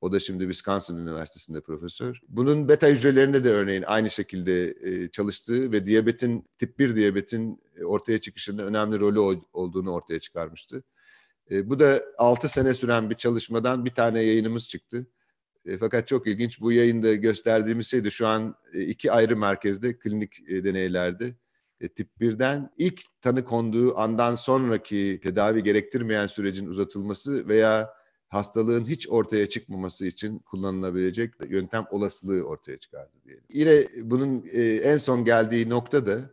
O da şimdi Wisconsin Üniversitesi'nde profesör. Bunun beta hücrelerinde de örneğin aynı şekilde e, çalıştığı ve diyabetin tip 1 diyabetin e, ortaya çıkışında önemli rolü olduğunu ortaya çıkarmıştı. E, bu da 6 sene süren bir çalışmadan bir tane yayınımız çıktı. Fakat çok ilginç bu yayında gösterdiğimiz şey de şu an iki ayrı merkezde klinik deneylerde tip 1'den ilk tanı konduğu andan sonraki tedavi gerektirmeyen sürecin uzatılması veya hastalığın hiç ortaya çıkmaması için kullanılabilecek yöntem olasılığı ortaya çıkardı diyelim. Yine bunun e, en son geldiği nokta da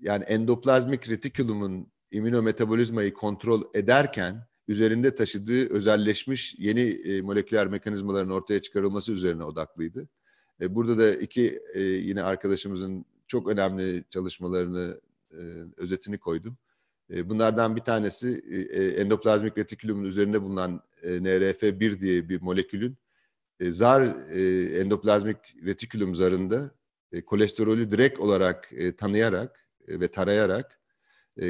yani endoplazmik retikulumun immünometabolizmayı kontrol ederken üzerinde taşıdığı özelleşmiş yeni e, moleküler mekanizmaların ortaya çıkarılması üzerine odaklıydı. E, burada da iki yine arkadaşımızın çok önemli çalışmalarını özetini koydum. Ee, bunlardan bir tanesi e, e, endoplazmik retikulumun üzerinde bulunan e, NRF1 diye bir molekülün zar endoplazmik retikulum zarında kolesterolü direkt olarak tanıyarak ve tarayarak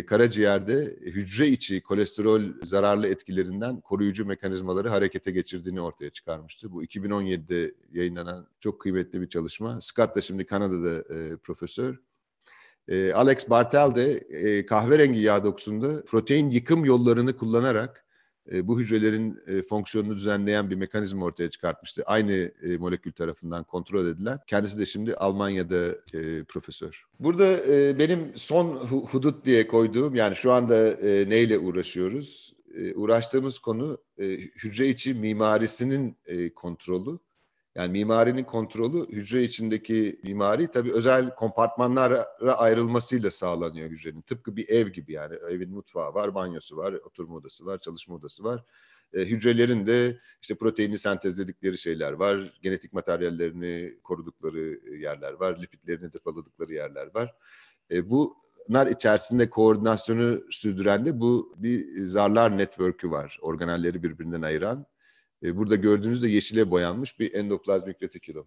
karaciğerde hücre içi kolesterol zararlı etkilerinden koruyucu mekanizmaları harekete geçirdiğini ortaya çıkarmıştı. Bu 2017'de yayınlanan çok kıymetli bir çalışma. Scott da şimdi Kanada'da profesör e, Alex Bartel de e, kahverengi yağ dokusunda protein yıkım yollarını kullanarak e, bu hücrelerin e, fonksiyonunu düzenleyen bir mekanizma ortaya çıkartmıştı. Aynı e, molekül tarafından kontrol edilen. Kendisi de şimdi Almanya'da e, profesör. Burada e, benim son hudut diye koyduğum yani şu anda e, neyle uğraşıyoruz? E, uğraştığımız konu e, hücre içi mimarisinin e, kontrolü yani mimarinin kontrolü hücre içindeki mimari tabii özel kompartmanlara ayrılmasıyla sağlanıyor hücrenin. Tıpkı bir ev gibi yani evin mutfağı var, banyosu var, oturma odası var, çalışma odası var. E, hücrelerin de işte proteini sentezledikleri şeyler var, genetik materyallerini korudukları e, yerler var, lipidlerini depoladıkları yerler var. E, bunlar içerisinde koordinasyonu sürdüren de bu bir zarlar network'ü var. Organelleri birbirinden ayıran e, burada gördüğünüz de yeşile boyanmış bir endoplazmik retikulum.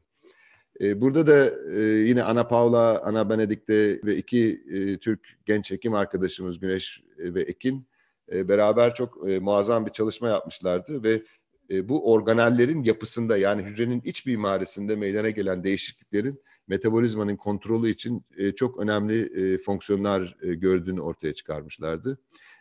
E, burada da e, yine Ana Paula, Ana Benedik'te ve iki e, Türk genç hekim arkadaşımız Güneş e, ve Ekin e, beraber çok e, muazzam bir çalışma yapmışlardı ve e, bu organellerin yapısında yani hücrenin iç mimarisinde meydana gelen değişikliklerin metabolizmanın kontrolü için e, çok önemli e, fonksiyonlar e, gördüğünü ortaya çıkarmışlardı.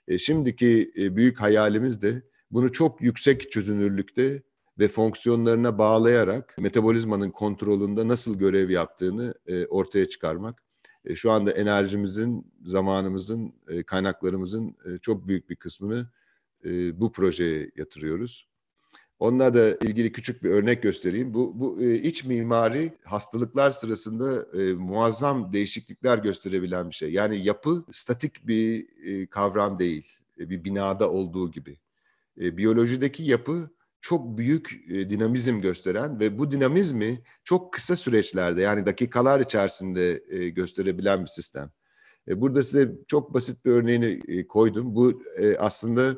E, şimdiki e, büyük hayalimiz de bunu çok yüksek çözünürlükte ve fonksiyonlarına bağlayarak metabolizmanın kontrolünde nasıl görev yaptığını e, ortaya çıkarmak e, şu anda enerjimizin, zamanımızın, e, kaynaklarımızın çok büyük bir kısmını bu projeye yatırıyoruz. Onunla da ilgili küçük bir örnek göstereyim. Bu, bu iç mimari hastalıklar sırasında muazzam değişiklikler gösterebilen bir şey. Yani yapı statik bir kavram değil. bir binada olduğu gibi e, biyolojideki yapı çok büyük e, dinamizm gösteren ve bu dinamizmi çok kısa süreçlerde yani dakikalar içerisinde e, gösterebilen bir sistem. E, burada size çok basit bir örneğini e, koydum. Bu e, aslında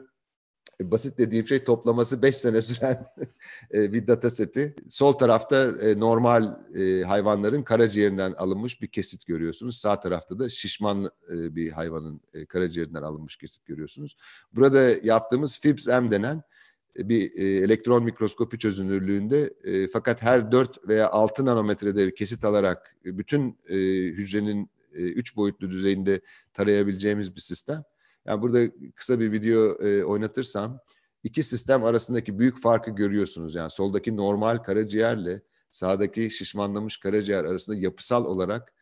e, basit dediğim şey toplaması 5 sene süren e, bir data seti. Sol tarafta e, normal hayvanların karaciğerinden alınmış bir kesit görüyorsunuz. Sağ tarafta da şişman bir hayvanın karaciğerinden alınmış kesit görüyorsunuz. Burada yaptığımız FIBS-M denen bir elektron mikroskopi çözünürlüğünde fakat her 4 veya 6 nanometrede bir kesit alarak bütün hücrenin 3 boyutlu düzeyinde tarayabileceğimiz bir sistem. Yani burada kısa bir video e, oynatırsam iki sistem arasındaki büyük farkı görüyorsunuz. Yani soldaki normal karaciğerle sağdaki şişmanlamış karaciğer arasında yapısal olarak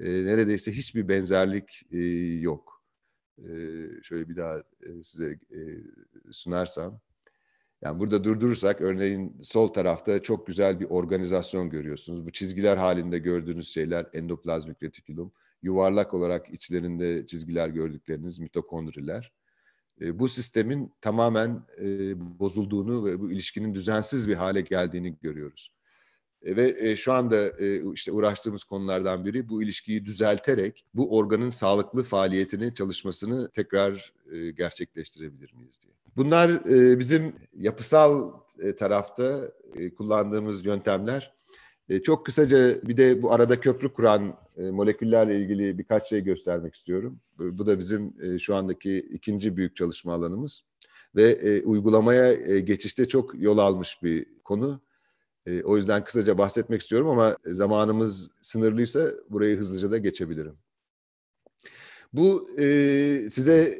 e, neredeyse hiçbir benzerlik e, yok. E, şöyle bir daha e, size e, sunarsam. Yani burada durdurursak örneğin sol tarafta çok güzel bir organizasyon görüyorsunuz. Bu çizgiler halinde gördüğünüz şeyler endoplazmik retikulum yuvarlak olarak içlerinde çizgiler gördükleriniz mitokondriler. E, bu sistemin tamamen e, bozulduğunu ve bu ilişkinin düzensiz bir hale geldiğini görüyoruz. E, ve e, şu anda e, işte uğraştığımız konulardan biri bu ilişkiyi düzelterek bu organın sağlıklı faaliyetini, çalışmasını tekrar e, gerçekleştirebilir miyiz diye. Bunlar e, bizim yapısal e, tarafta e, kullandığımız yöntemler e, çok kısaca bir de bu arada köprü kuran e, moleküllerle ilgili birkaç şey göstermek istiyorum. Bu da bizim e, şu andaki ikinci büyük çalışma alanımız ve uygulamaya geçişte çok yol almış bir konu. O yüzden kısaca bahsetmek istiyorum ama zamanımız sınırlıysa burayı hızlıca da geçebilirim. Bu size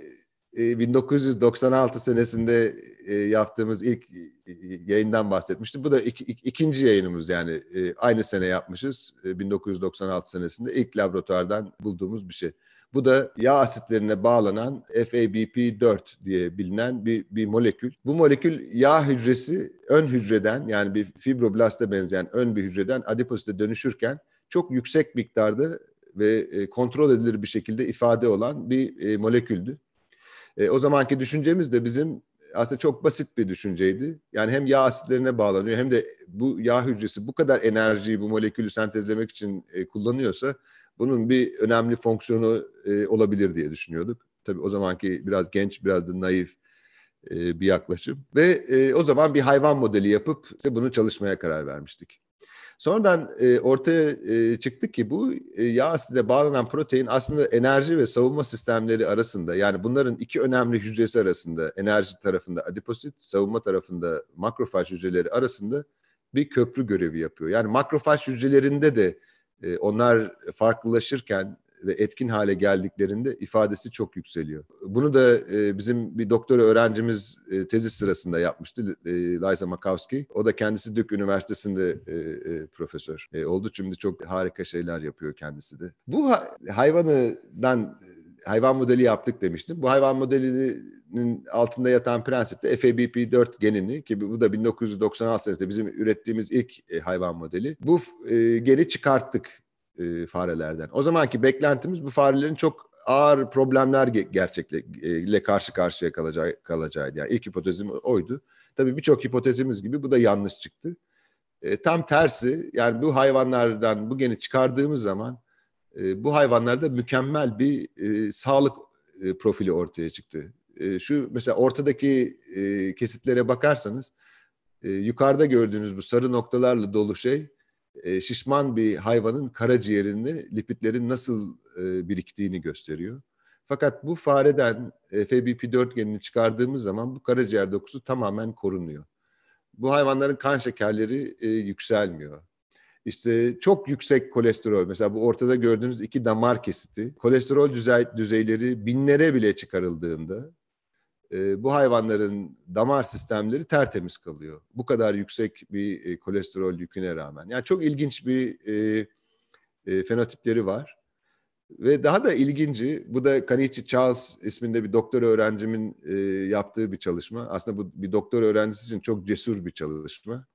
1996 senesinde e, yaptığımız ilk e, yayından bahsetmiştim. Bu da ik, ik, ikinci yayınımız yani e, aynı sene yapmışız. 1996 senesinde ilk laboratuvardan bulduğumuz bir şey. Bu da yağ asitlerine bağlanan FABP4 diye bilinen bir, bir molekül. Bu molekül yağ hücresi ön hücreden yani bir fibroblasta benzeyen ön bir hücreden adiposite dönüşürken çok yüksek miktarda ve kontrol edilir bir şekilde ifade olan bir moleküldü. o zamanki düşüncemiz de bizim aslında çok basit bir düşünceydi. Yani hem yağ asitlerine bağlanıyor hem de bu yağ hücresi bu kadar enerjiyi bu molekülü sentezlemek için e, kullanıyorsa bunun bir önemli fonksiyonu e, olabilir diye düşünüyorduk. Tabii o zamanki biraz genç, biraz da naif e, bir yaklaşım ve e, o zaman bir hayvan modeli yapıp işte bunu çalışmaya karar vermiştik. Sonradan e, ortaya e, çıktı ki bu e, yağ asitine bağlanan protein aslında enerji ve savunma sistemleri arasında yani bunların iki önemli hücresi arasında enerji tarafında adiposit, savunma tarafında makrofaj hücreleri arasında bir köprü görevi yapıyor. Yani makrofaj hücrelerinde de e, onlar farklılaşırken ve etkin hale geldiklerinde ifadesi çok yükseliyor. Bunu da e, bizim bir doktora öğrencimiz e, tezis sırasında yapmıştı e, Liza Makowski. O da kendisi Duke Üniversitesi'nde e, e, profesör oldu. Şimdi çok harika şeyler yapıyor kendisi de. Bu hayvanıdan hayvan modeli yaptık demiştim. Bu hayvan modelinin altında yatan prensip de FABP4 genini ki bu da 1996 senesinde bizim ürettiğimiz ilk hayvan modeli. Bu e, geni çıkarttık e, farelerden. O zamanki beklentimiz bu farelerin çok ağır problemler gerçekle e, karşı karşıya kalacağı, kalacağıydı. Yani ilk hipotezim oydu. Tabii birçok hipotezimiz gibi bu da yanlış çıktı. E, tam tersi yani bu hayvanlardan bu geni çıkardığımız zaman e, bu hayvanlarda mükemmel bir e, sağlık e, profili ortaya çıktı. E, şu mesela ortadaki e, kesitlere bakarsanız e, yukarıda gördüğünüz bu sarı noktalarla dolu şey e, şişman bir hayvanın karaciğerini lipitlerin nasıl e, biriktiğini gösteriyor. Fakat bu fareden e, FBP4 genini çıkardığımız zaman bu karaciğer dokusu tamamen korunuyor. Bu hayvanların kan şekerleri yükselmiyor. İşte çok yüksek kolesterol mesela bu ortada gördüğünüz iki damar kesiti kolesterol düzey, düzeyleri binlere bile çıkarıldığında e, bu hayvanların damar sistemleri tertemiz kalıyor. Bu kadar yüksek bir e, kolesterol yüküne rağmen. Yani çok ilginç bir e, e, fenotipleri var. Ve daha da ilginci, bu da Kanichi Charles isminde bir doktor öğrencimin e, yaptığı bir çalışma. Aslında bu bir doktor öğrencisi için çok cesur bir çalışma.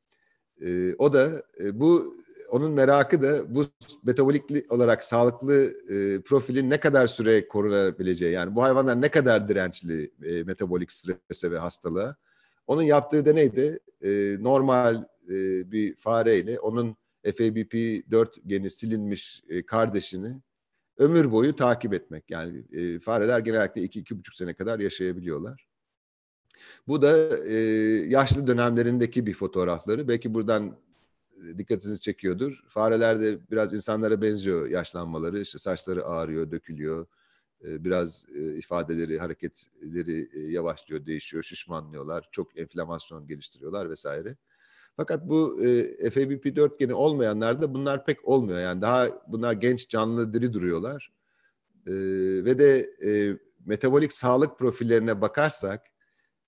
E, o da e, bu onun merakı da bu metabolik olarak sağlıklı e, profilin ne kadar süre korunabileceği. Yani bu hayvanlar ne kadar dirençli e, metabolik strese ve hastalığa. Onun yaptığı deneydi. E, normal e, bir fareyle onun FABP4 geni silinmiş e, kardeşini ömür boyu takip etmek. Yani e, fareler genellikle 2-2,5 sene kadar yaşayabiliyorlar. Bu da e, yaşlı dönemlerindeki bir fotoğrafları. Belki buradan dikkatinizi çekiyordur. Farelerde biraz insanlara benziyor yaşlanmaları. İşte saçları ağrıyor, dökülüyor. Ee, biraz e, ifadeleri, hareketleri e, yavaşlıyor, değişiyor, şişmanlıyorlar. Çok enflamasyon geliştiriyorlar vesaire. Fakat bu e, FABP4 geni olmayanlarda bunlar pek olmuyor. Yani daha bunlar genç, canlı, diri duruyorlar. E, ve de e, metabolik sağlık profillerine bakarsak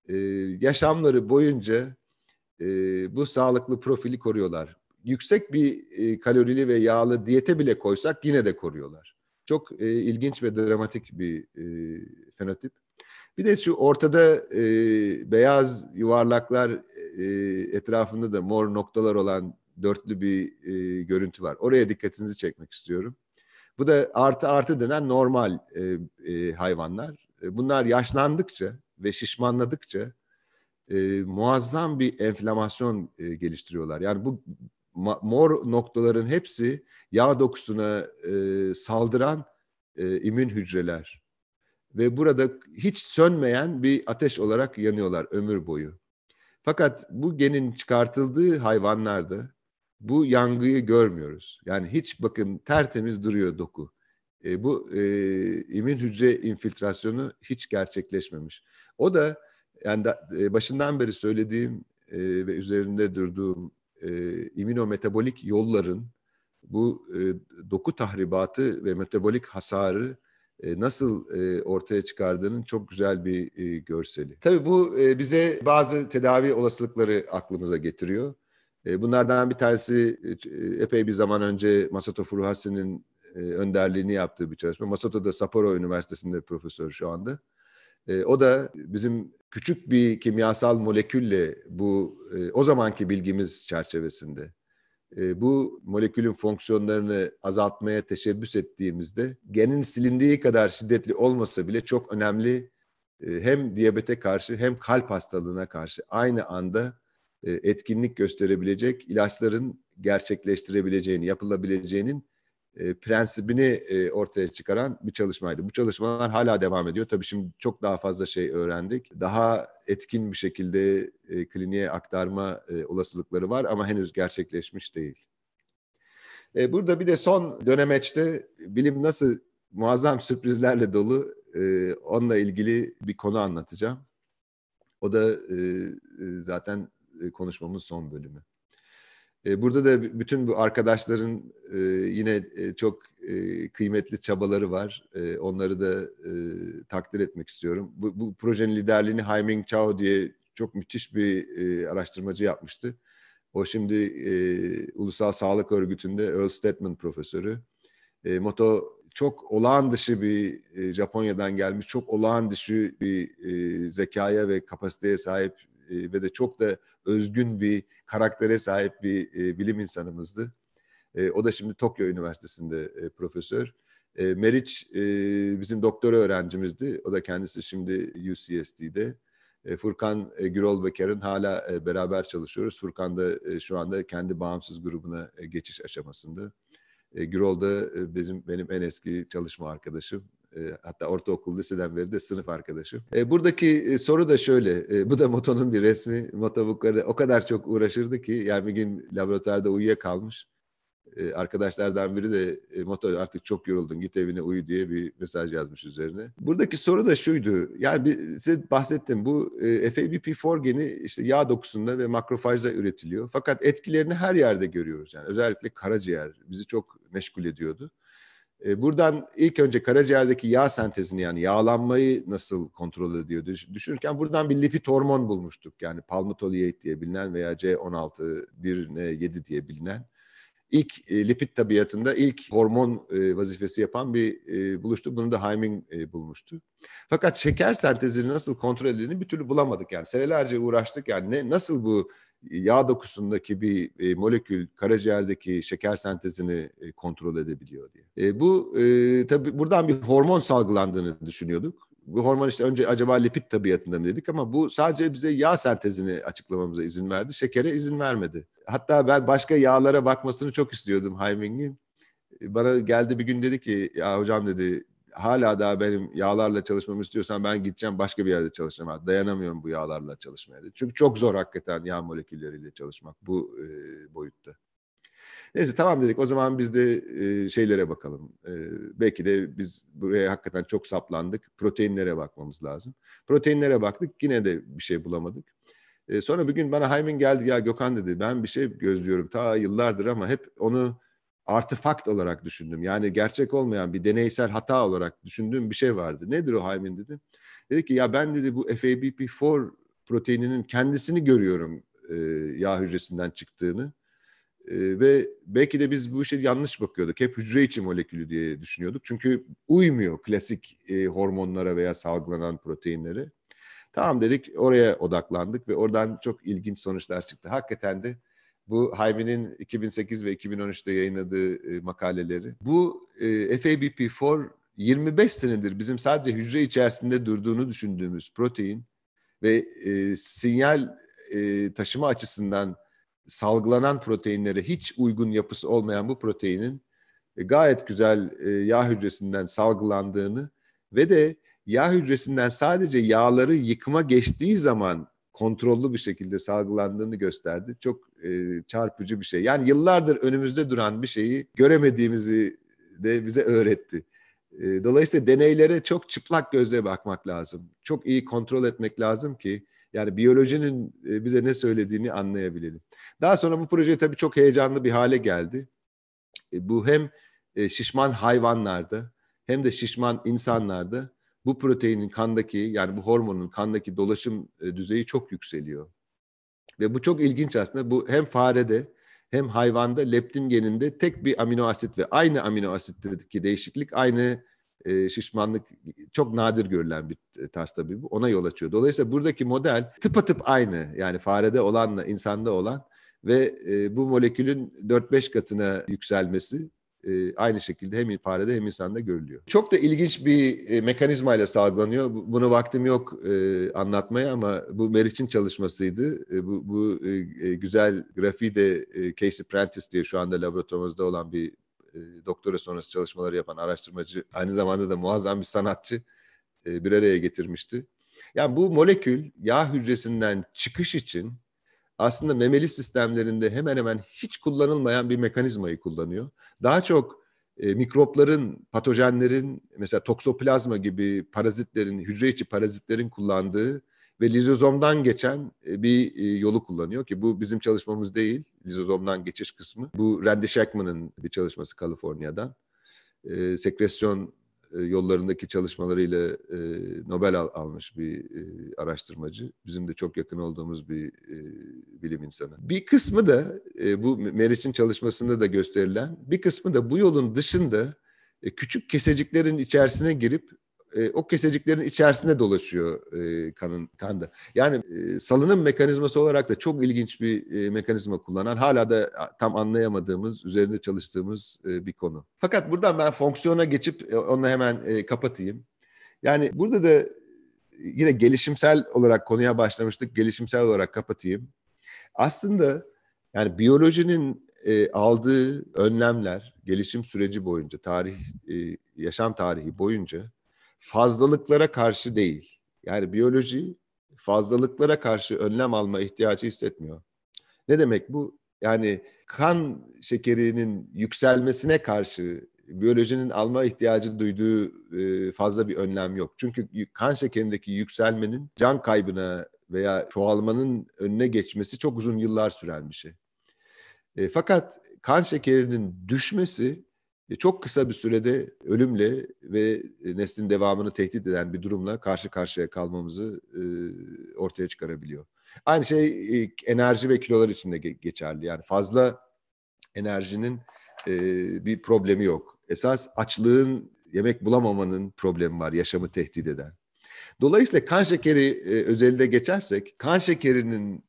e, yaşamları boyunca e, bu sağlıklı profili koruyorlar yüksek bir e, kalorili ve yağlı diyete bile koysak yine de koruyorlar. Çok e, ilginç ve dramatik bir e, fenotip. Bir de şu ortada e, beyaz yuvarlaklar e, etrafında da mor noktalar olan dörtlü bir e, görüntü var. Oraya dikkatinizi çekmek istiyorum. Bu da artı artı denen normal e, e, hayvanlar. E, bunlar yaşlandıkça ve şişmanladıkça e, muazzam bir enflamasyon e, geliştiriyorlar. Yani bu mor noktaların hepsi yağ dokusuna e, saldıran e, immün hücreler. Ve burada hiç sönmeyen bir ateş olarak yanıyorlar ömür boyu. Fakat bu genin çıkartıldığı hayvanlarda bu yangıyı görmüyoruz. Yani hiç bakın tertemiz duruyor doku. E, bu e, immün hücre infiltrasyonu hiç gerçekleşmemiş. O da yani da, e, başından beri söylediğim e, ve üzerinde durduğum e, immünometabolik yolların bu e, doku tahribatı ve metabolik hasarı e, nasıl e, ortaya çıkardığının çok güzel bir e, görseli. Tabii bu e, bize bazı tedavi olasılıkları aklımıza getiriyor. E, bunlardan bir tanesi e, e epey bir zaman önce Masato Furuhasi'nin e, önderliğini yaptığı bir çalışma. Masato da Sapporo Üniversitesi'nde profesör şu anda. E, o da bizim küçük bir kimyasal molekülle bu e, o zamanki bilgimiz çerçevesinde e, bu molekülün fonksiyonlarını azaltmaya teşebbüs ettiğimizde genin silindiği kadar şiddetli olmasa bile çok önemli e, hem diyabete karşı hem kalp hastalığına karşı aynı anda e, etkinlik gösterebilecek ilaçların gerçekleştirebileceğini, yapılabileceğinin e, prensibini e, ortaya çıkaran bir çalışmaydı. Bu çalışmalar hala devam ediyor. Tabii şimdi çok daha fazla şey öğrendik. Daha etkin bir şekilde e, kliniğe aktarma e, olasılıkları var ama henüz gerçekleşmiş değil. E, burada bir de son dönemeçte bilim nasıl muazzam sürprizlerle dolu e, onunla ilgili bir konu anlatacağım. O da e, e zaten e, konuşmamın son bölümü. E, burada da bütün bu arkadaşların e, yine e, çok kıymetli çabaları var. Onları da takdir etmek istiyorum. Bu, bu projenin liderliğini Haiming Chao diye çok müthiş bir araştırmacı yapmıştı. O şimdi Ulusal Sağlık Örgütü'nde Earl Stedman profesörü. Moto çok olağan dışı bir Japonya'dan gelmiş, çok olağan dışı bir zekaya ve kapasiteye sahip e, ve de çok da özgün bir karaktere sahip bir e, bilim insanımızdı. E, o da şimdi Tokyo Üniversitesi'nde e, profesör. E, Meriç e, bizim doktora öğrencimizdi. O da kendisi şimdi UCSD'de. E, Furkan e, Gürol Beker'in hala e, beraber çalışıyoruz. Furkan da e, şu anda kendi bağımsız grubuna e, geçiş aşamasında. E, Gürol da e, bizim benim en eski çalışma arkadaşım. E, hatta ortaokul liseden beri de sınıf arkadaşım. E, buradaki e, soru da şöyle. E, bu da Moto'nun bir resmi. Moto o kadar çok uğraşırdı ki yani bir gün laboratuvarda uyuyakalmış. E, arkadaşlardan biri de e, Moto artık çok yoruldun git evine uyu diye bir mesaj yazmış üzerine. Buradaki soru da şuydu. Yani bir, size bahsettim bu e, FABP4 geni işte yağ dokusunda ve makrofajda üretiliyor. Fakat etkilerini her yerde görüyoruz. Yani özellikle karaciğer bizi çok meşgul ediyordu. E, buradan ilk önce karaciğerdeki yağ sentezini yani yağlanmayı nasıl kontrol ediyor düşünürken buradan bir lipid hormon bulmuştuk. Yani palmitoyate diye bilinen veya C16 1-7 diye bilinen ilk e, lipid tabiatında ilk hormon e, vazifesi yapan bir buluştu. Bunu da Haiming bulmuştu. Fakat şeker sentezini nasıl kontrol edildiğini bir türlü bulamadık yani. Senelerce uğraştık yani ne, nasıl bu yağ dokusundaki bir e, molekül karaciğerdeki şeker sentezini e, kontrol edebiliyor diye. E, bu e, tabii buradan bir hormon salgılandığını düşünüyorduk. Bu hormon işte önce acaba lipid tabiatında mı dedik ama bu sadece bize yağ sentezini açıklamamıza izin verdi. Şekere izin vermedi. Hatta ben başka yağlara bakmasını çok istiyordum Hayming'in. E, bana geldi bir gün dedi ki ya hocam dedi hala daha benim yağlarla çalışmamı istiyorsan ben gideceğim başka bir yerde çalışacağım. Artık. Dayanamıyorum bu yağlarla çalışmaya. Çünkü çok zor hakikaten yağ molekülleriyle çalışmak bu e, boyutta. Neyse tamam dedik o zaman biz de e, şeylere bakalım. E, belki de biz buraya hakikaten çok saplandık. Proteinlere bakmamız lazım. Proteinlere baktık yine de bir şey bulamadık. E, sonra bir gün bana Haymin geldi ya Gökhan dedi ben bir şey gözlüyorum ta yıllardır ama hep onu artifakt olarak düşündüm. Yani gerçek olmayan bir deneysel hata olarak düşündüğüm bir şey vardı. Nedir o Haymin dedi. Dedi ki ya ben dedi bu FABP4 proteininin kendisini görüyorum e, yağ hücresinden çıktığını. E, ve belki de biz bu işe yanlış bakıyorduk. Hep hücre içi molekülü diye düşünüyorduk. Çünkü uymuyor klasik e, hormonlara veya salgılanan proteinlere. Tamam dedik oraya odaklandık ve oradan çok ilginç sonuçlar çıktı. Hakikaten de bu Haymi'nin 2008 ve 2013'te yayınladığı e, makaleleri. Bu e, FABP4 25 senedir bizim sadece hücre içerisinde durduğunu düşündüğümüz protein ve e, sinyal e, taşıma açısından salgılanan proteinlere hiç uygun yapısı olmayan bu proteinin e, gayet güzel e, yağ hücresinden salgılandığını ve de yağ hücresinden sadece yağları yıkıma geçtiği zaman kontrollü bir şekilde salgılandığını gösterdi. Çok e, çarpıcı bir şey. Yani yıllardır önümüzde duran bir şeyi göremediğimizi de bize öğretti. E, dolayısıyla deneylere çok çıplak gözle bakmak lazım. Çok iyi kontrol etmek lazım ki yani biyolojinin e, bize ne söylediğini anlayabilelim. Daha sonra bu proje tabii çok heyecanlı bir hale geldi. E, bu hem e, şişman hayvanlarda hem de şişman insanlarda bu proteinin kandaki yani bu hormonun kandaki dolaşım e, düzeyi çok yükseliyor. Ve bu çok ilginç aslında. Bu hem farede hem hayvanda leptin geninde tek bir amino asit ve aynı amino asitteki değişiklik aynı e, şişmanlık çok nadir görülen bir e, tarz tabii bu. Ona yol açıyor. Dolayısıyla buradaki model tıpatıp aynı yani farede olanla insanda olan ve bu molekülün 4-5 katına yükselmesi e, aynı şekilde hem farede hem insanda görülüyor. Çok da ilginç bir e, mekanizma ile salgılanıyor. Bunu vaktim yok e, anlatmaya ama bu Meriç'in çalışmasıydı. bu bu güzel grafiği de Casey Prentice diye şu anda laboratuvarımızda olan bir doktora sonrası çalışmaları yapan araştırmacı, aynı zamanda da muazzam bir sanatçı bir araya getirmişti. Yani bu molekül yağ hücresinden çıkış için aslında memeli sistemlerinde hemen hemen hiç kullanılmayan bir mekanizmayı kullanıyor. Daha çok e, mikropların, patojenlerin, mesela toksoplazma gibi parazitlerin, hücre içi parazitlerin kullandığı ve lizozomdan geçen e, bir e, yolu kullanıyor ki bu bizim çalışmamız değil. Lizozomdan geçiş kısmı. Bu Randy Shackman'ın bir çalışması Kaliforniya'dan. E, sekresyon e, yollarındaki çalışmalarıyla e, Nobel al, almış bir e, araştırmacı. Bizim de çok yakın olduğumuz bir e, bilim insanı. Bir kısmı da e, bu Meriç'in çalışmasında da gösterilen bir kısmı da bu yolun dışında e, küçük keseciklerin içerisine girip e, o keseciklerin içerisinde dolaşıyor e, kanın kanda. Yani e, salınım mekanizması olarak da çok ilginç bir e, mekanizma kullanan hala da tam anlayamadığımız, üzerinde çalıştığımız e, bir konu. Fakat buradan ben fonksiyona geçip e, onu hemen e, kapatayım. Yani burada da e, yine gelişimsel olarak konuya başlamıştık. Gelişimsel olarak kapatayım. Aslında yani biyolojinin e, aldığı önlemler gelişim süreci boyunca, tarih e, yaşam tarihi boyunca fazlalıklara karşı değil. Yani biyoloji fazlalıklara karşı önlem alma ihtiyacı hissetmiyor. Ne demek bu? Yani kan şekerinin yükselmesine karşı biyolojinin alma ihtiyacı duyduğu e, fazla bir önlem yok. Çünkü kan şekerindeki yükselmenin can kaybına veya çoğalmanın önüne geçmesi çok uzun yıllar süren bir şey. E, fakat kan şekerinin düşmesi e, çok kısa bir sürede ölümle ve e, neslin devamını tehdit eden bir durumla karşı karşıya kalmamızı e, ortaya çıkarabiliyor. Aynı şey enerji ve kilolar için de geçerli. Yani fazla enerjinin bir problemi yok. Esas açlığın, yemek bulamamanın problemi var, yaşamı tehdit eden. Dolayısıyla kan şekeri özelinde geçersek, kan şekerinin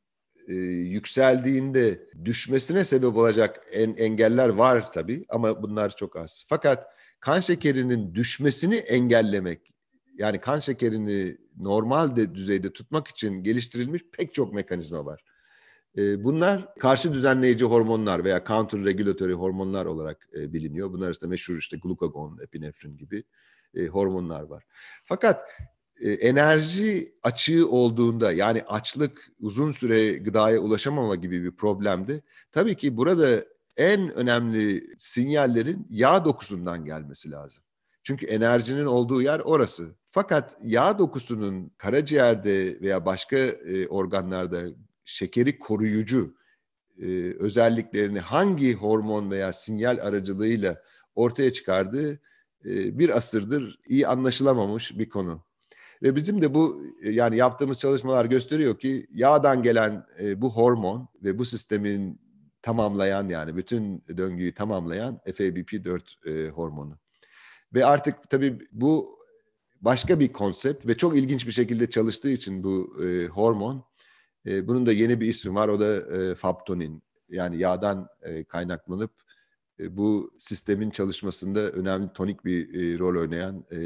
e, yükseldiğinde düşmesine sebep olacak en, engeller var tabii ama bunlar çok az. Fakat kan şekerinin düşmesini engellemek yani kan şekerini normal de düzeyde tutmak için geliştirilmiş pek çok mekanizma var. E, bunlar karşı düzenleyici hormonlar veya counter regulatory hormonlar olarak e, biliniyor. Bunlar arasında meşhur işte glukagon, epinefrin gibi e, hormonlar var. Fakat e, enerji açığı olduğunda yani açlık, uzun süre gıdaya ulaşamama gibi bir problemdi. Tabii ki burada en önemli sinyallerin yağ dokusundan gelmesi lazım. Çünkü enerjinin olduğu yer orası. Fakat yağ dokusunun karaciğerde veya başka e, organlarda şekeri koruyucu e, özelliklerini hangi hormon veya sinyal aracılığıyla ortaya çıkardığı bir asırdır iyi anlaşılamamış bir konu. Ve bizim de bu e, yani yaptığımız çalışmalar gösteriyor ki yağdan gelen e, bu hormon ve bu sistemin tamamlayan yani bütün döngüyü tamamlayan FABP4 e, hormonu. Ve artık tabii bu başka bir konsept ve çok ilginç bir şekilde çalıştığı için bu hormon bunun da yeni bir ismi var o da e, faptonin yani yağdan kaynaklanıp e, bu sistemin çalışmasında önemli tonik bir e, rol oynayan e,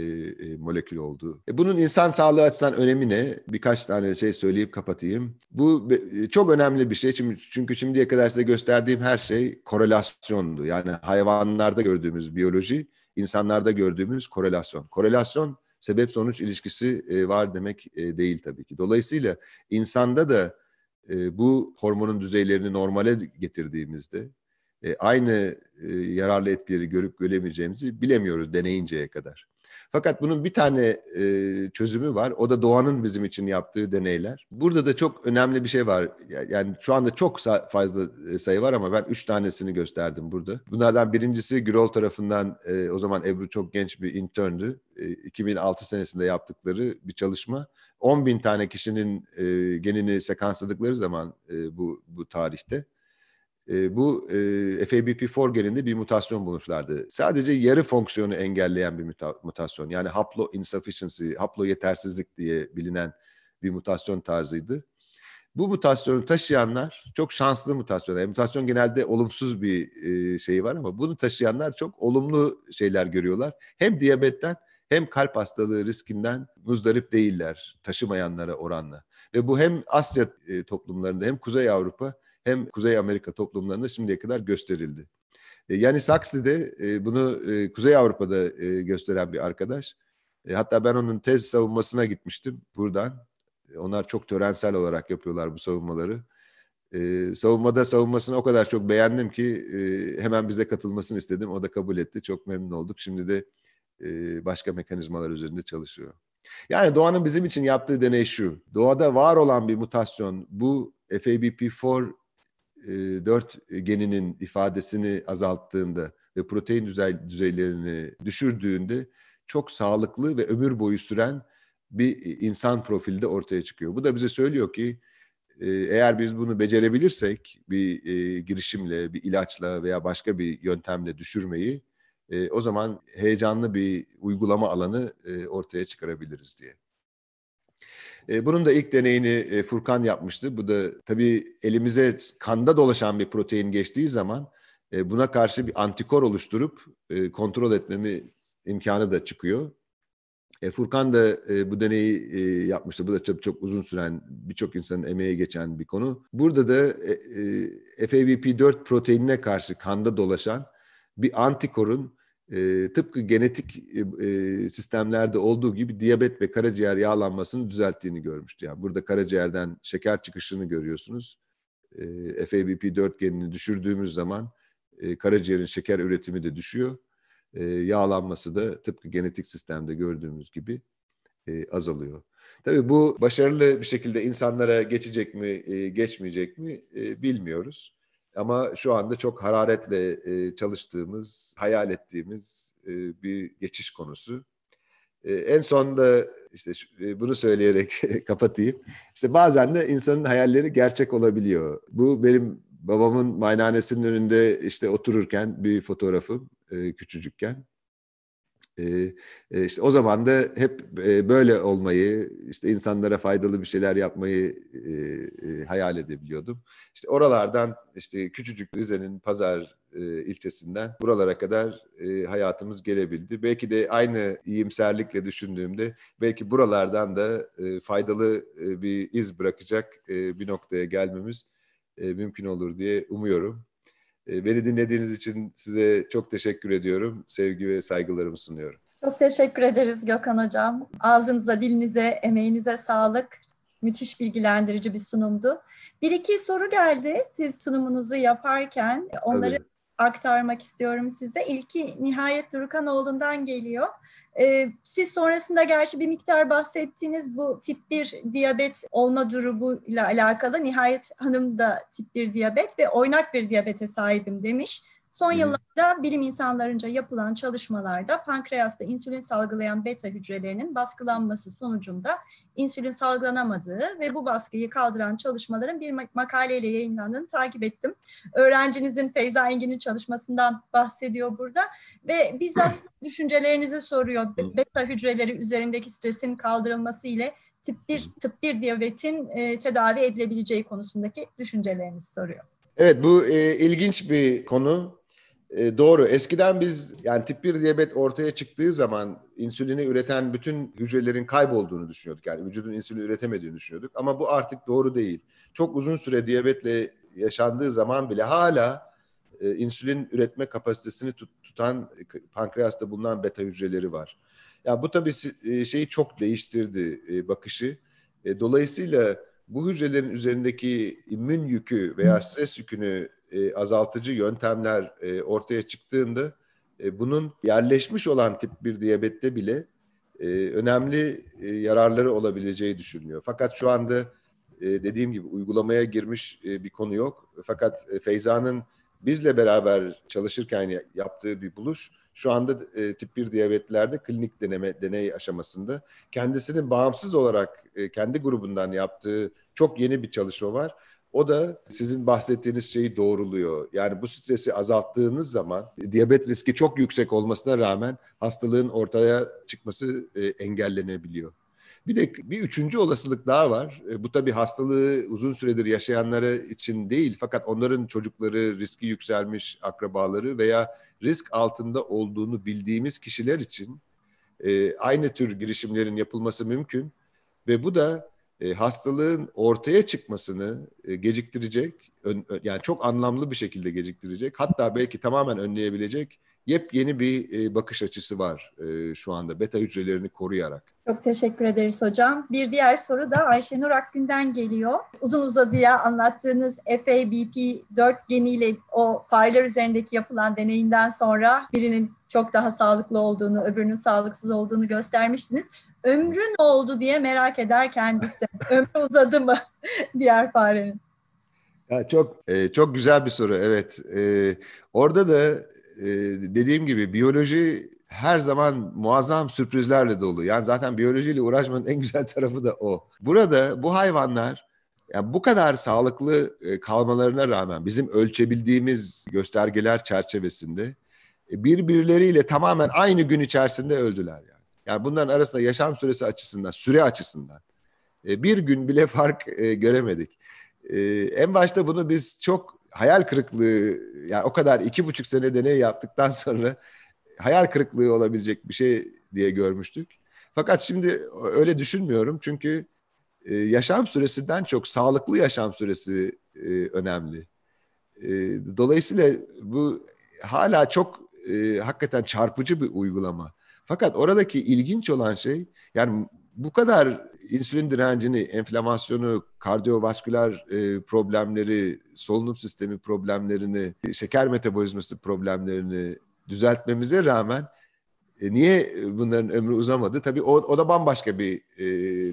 molekül oldu. bunun insan sağlığı açısından önemi ne? Birkaç tane şey söyleyip kapatayım. Bu çok önemli bir şey. Çünkü, çünkü şimdiye kadar size gösterdiğim her şey korelasyondu. Yani hayvanlarda gördüğümüz biyoloji, insanlarda gördüğümüz korelasyon. Korelasyon sebep sonuç ilişkisi var demek değil tabii ki. Dolayısıyla insanda da bu hormonun düzeylerini normale getirdiğimizde e, aynı e, yararlı etkileri görüp göremeyeceğimizi bilemiyoruz deneyinceye kadar. Fakat bunun bir tane e, çözümü var. O da doğanın bizim için yaptığı deneyler. Burada da çok önemli bir şey var. Yani şu anda çok fazla e, sayı var ama ben üç tanesini gösterdim burada. Bunlardan birincisi Gürol tarafından e, o zaman Ebru çok genç bir interndü. E, 2006 senesinde yaptıkları bir çalışma. 10 bin tane kişinin e, genini sekansladıkları zaman e, bu, bu tarihte e, bu e, FABP4 geninde bir mutasyon bulmuşlardı. Sadece yarı fonksiyonu engelleyen bir muta- mutasyon. Yani haplo insufficiency, haplo yetersizlik diye bilinen bir mutasyon tarzıydı. Bu mutasyonu taşıyanlar çok şanslı mutasyon. mutasyon genelde olumsuz bir e, şey var ama bunu taşıyanlar çok olumlu şeyler görüyorlar. Hem diyabetten hem kalp hastalığı riskinden muzdarip değiller taşımayanlara oranla. Ve bu hem Asya e, toplumlarında hem Kuzey Avrupa hem Kuzey Amerika toplumlarında şimdiye kadar gösterildi. E, yani Saksi de e, bunu e, Kuzey Avrupa'da gösteren bir arkadaş. Hatta ben onun tez savunmasına gitmiştim buradan. Onlar çok törensel olarak yapıyorlar bu savunmaları. Ee, savunmada savunmasını o kadar çok beğendim ki hemen bize katılmasını istedim. O da kabul etti. Çok memnun olduk. Şimdi de başka mekanizmalar üzerinde çalışıyor. Yani doğanın bizim için yaptığı deney şu. Doğada var olan bir mutasyon bu FABP4 4 e, geninin ifadesini azalttığında ve protein düzey, düzeylerini düşürdüğünde çok sağlıklı ve ömür boyu süren bir insan profilde ortaya çıkıyor. Bu da bize söylüyor ki e, eğer biz bunu becerebilirsek bir e, girişimle, bir ilaçla veya başka bir yöntemle düşürmeyi e, o zaman heyecanlı bir uygulama alanı e, ortaya çıkarabiliriz diye. Ee, bunun da ilk deneyini e, Furkan yapmıştı. Bu da tabii elimize kanda dolaşan bir protein geçtiği zaman e, buna karşı bir antikor oluşturup e, kontrol etmemi imkanı da çıkıyor. Furkan da bu deneyi yapmıştı. Bu da çok, çok uzun süren, birçok insanın emeği geçen bir konu. Burada da e, FAVP4 proteinine karşı kanda dolaşan bir antikorun ee, tıpkı genetik e, e, sistemlerde olduğu gibi diyabet ve karaciğer yağlanmasını düzelttiğini görmüştü. Yani burada karaciğerden şeker çıkışını görüyorsunuz. E, ee, FABP4 genini düşürdüğümüz zaman e, karaciğerin şeker üretimi de düşüyor. Ee, yağlanması da tıpkı genetik sistemde gördüğümüz gibi azalıyor. Tabii bu başarılı bir şekilde insanlara geçecek mi, geçmeyecek mi bilmiyoruz. Ama şu anda çok hararetle e, çalıştığımız, hayal ettiğimiz e, bir geçiş konusu. E, en son da işte e, bunu söyleyerek kapatayım. İşte bazen de insanın hayalleri gerçek olabiliyor. Bu benim babamın maynanesinin önünde işte otururken bir fotoğrafım e, küçücükken. E, işte o zaman da hep e, böyle olmayı, işte insanlara faydalı bir şeyler yapmayı e, hayal edebiliyordum. İşte oralardan işte küçücük Rize'nin pazar ilçesinden buralara kadar hayatımız gelebildi. Belki de aynı iyimserlikle düşündüğümde belki buralardan da faydalı bir iz bırakacak bir noktaya gelmemiz mümkün olur diye umuyorum. Ee, beni dinlediğiniz için size çok teşekkür ediyorum. Sevgi ve saygılarımı sunuyorum. Çok teşekkür ederiz Gökhan Hocam. Ağzınıza, dilinize, emeğinize sağlık. Müthiş bilgilendirici bir sunumdu. Bir iki soru geldi siz sunumunuzu yaparken. Onları Tabii aktarmak istiyorum size. İlki Nihayet Durukan Durukanoğlu'ndan geliyor. Ee, siz sonrasında gerçi bir miktar bahsettiğiniz bu tip 1 diyabet olma durumuyla alakalı. Nihayet Hanım da tip 1 diyabet ve oynak bir diyabete sahibim demiş. Son yıllarda bilim insanlarınca yapılan çalışmalarda pankreasta insülin salgılayan beta hücrelerinin baskılanması sonucunda insülin salgılanamadığı ve bu baskıyı kaldıran çalışmaların bir makaleyle yayınlandığını takip ettim. Öğrencinizin Feyza Engin'in çalışmasından bahsediyor burada ve bizzat düşüncelerinizi soruyor. Beta hücreleri üzerindeki stresin kaldırılması ile tip 1 tip 1 diyabetin e, tedavi edilebileceği konusundaki düşüncelerinizi soruyor. Evet bu e, ilginç bir konu. E, doğru. Eskiden biz yani tip 1 diyabet ortaya çıktığı zaman insülini üreten bütün hücrelerin kaybolduğunu düşünüyorduk. Yani vücudun insülini üretemediğini düşünüyorduk. Ama bu artık doğru değil. Çok uzun süre diyabetle yaşandığı zaman bile hala e, insülin üretme kapasitesini tut, tutan pankreasta bulunan beta hücreleri var. Ya yani bu tabii e, şeyi çok değiştirdi e, bakışı. E, dolayısıyla bu hücrelerin üzerindeki immün yükü veya stres yükünü e, azaltıcı yöntemler e, ortaya çıktığında e, bunun yerleşmiş olan tip 1 diyabette bile e, önemli e, yararları olabileceği düşünülüyor. Fakat şu anda e, dediğim gibi uygulamaya girmiş e, bir konu yok. Fakat e, Feyza'nın bizle beraber çalışırken yaptığı bir buluş şu anda e, tip 1 diyabetlerde klinik deneme deney aşamasında. Kendisinin bağımsız olarak e, kendi grubundan yaptığı çok yeni bir çalışma var. O da sizin bahsettiğiniz şeyi doğruluyor. Yani bu stresi azalttığınız zaman diyabet riski çok yüksek olmasına rağmen hastalığın ortaya çıkması e, engellenebiliyor. Bir de bir üçüncü olasılık daha var. E, bu tabii hastalığı uzun süredir yaşayanlara için değil fakat onların çocukları, riski yükselmiş akrabaları veya risk altında olduğunu bildiğimiz kişiler için e, aynı tür girişimlerin yapılması mümkün. Ve bu da e, hastalığın ortaya çıkmasını e, geciktirecek, ön, yani çok anlamlı bir şekilde geciktirecek, hatta belki tamamen önleyebilecek yepyeni bir bakış açısı var şu anda beta hücrelerini koruyarak. Çok teşekkür ederiz hocam. Bir diğer soru da Ayşenur Akgün'den geliyor. Uzun uzadıya anlattığınız FABP4 geniyle o fareler üzerindeki yapılan deneyimden sonra birinin çok daha sağlıklı olduğunu, öbürünün sağlıksız olduğunu göstermiştiniz. Ömrü ne oldu diye merak eder kendisi. Ömrü uzadı mı diğer farenin? Ya çok çok güzel bir soru. Evet. orada da e, dediğim gibi biyoloji her zaman muazzam sürprizlerle dolu. Yani zaten biyolojiyle uğraşmanın en güzel tarafı da o. Burada bu hayvanlar yani bu kadar sağlıklı e, kalmalarına rağmen bizim ölçebildiğimiz göstergeler çerçevesinde e, birbirleriyle tamamen aynı gün içerisinde öldüler yani. Yani bunların arasında yaşam süresi açısından, süre açısından bir gün bile fark göremedik. En başta bunu biz çok hayal kırıklığı yani o kadar iki buçuk sene deney yaptıktan sonra hayal kırıklığı olabilecek bir şey diye görmüştük. Fakat şimdi öyle düşünmüyorum çünkü e, yaşam süresinden çok sağlıklı yaşam süresi e, önemli. E, dolayısıyla bu hala çok hakikaten çarpıcı bir uygulama. Fakat oradaki ilginç olan şey yani bu kadar insülin direncini, enflamasyonu, kardiyovasküler e, problemleri, solunum sistemi problemlerini, şeker metabolizması problemlerini düzeltmemize rağmen e, niye bunların ömrü uzamadı? Tabii o, o da bambaşka bir e,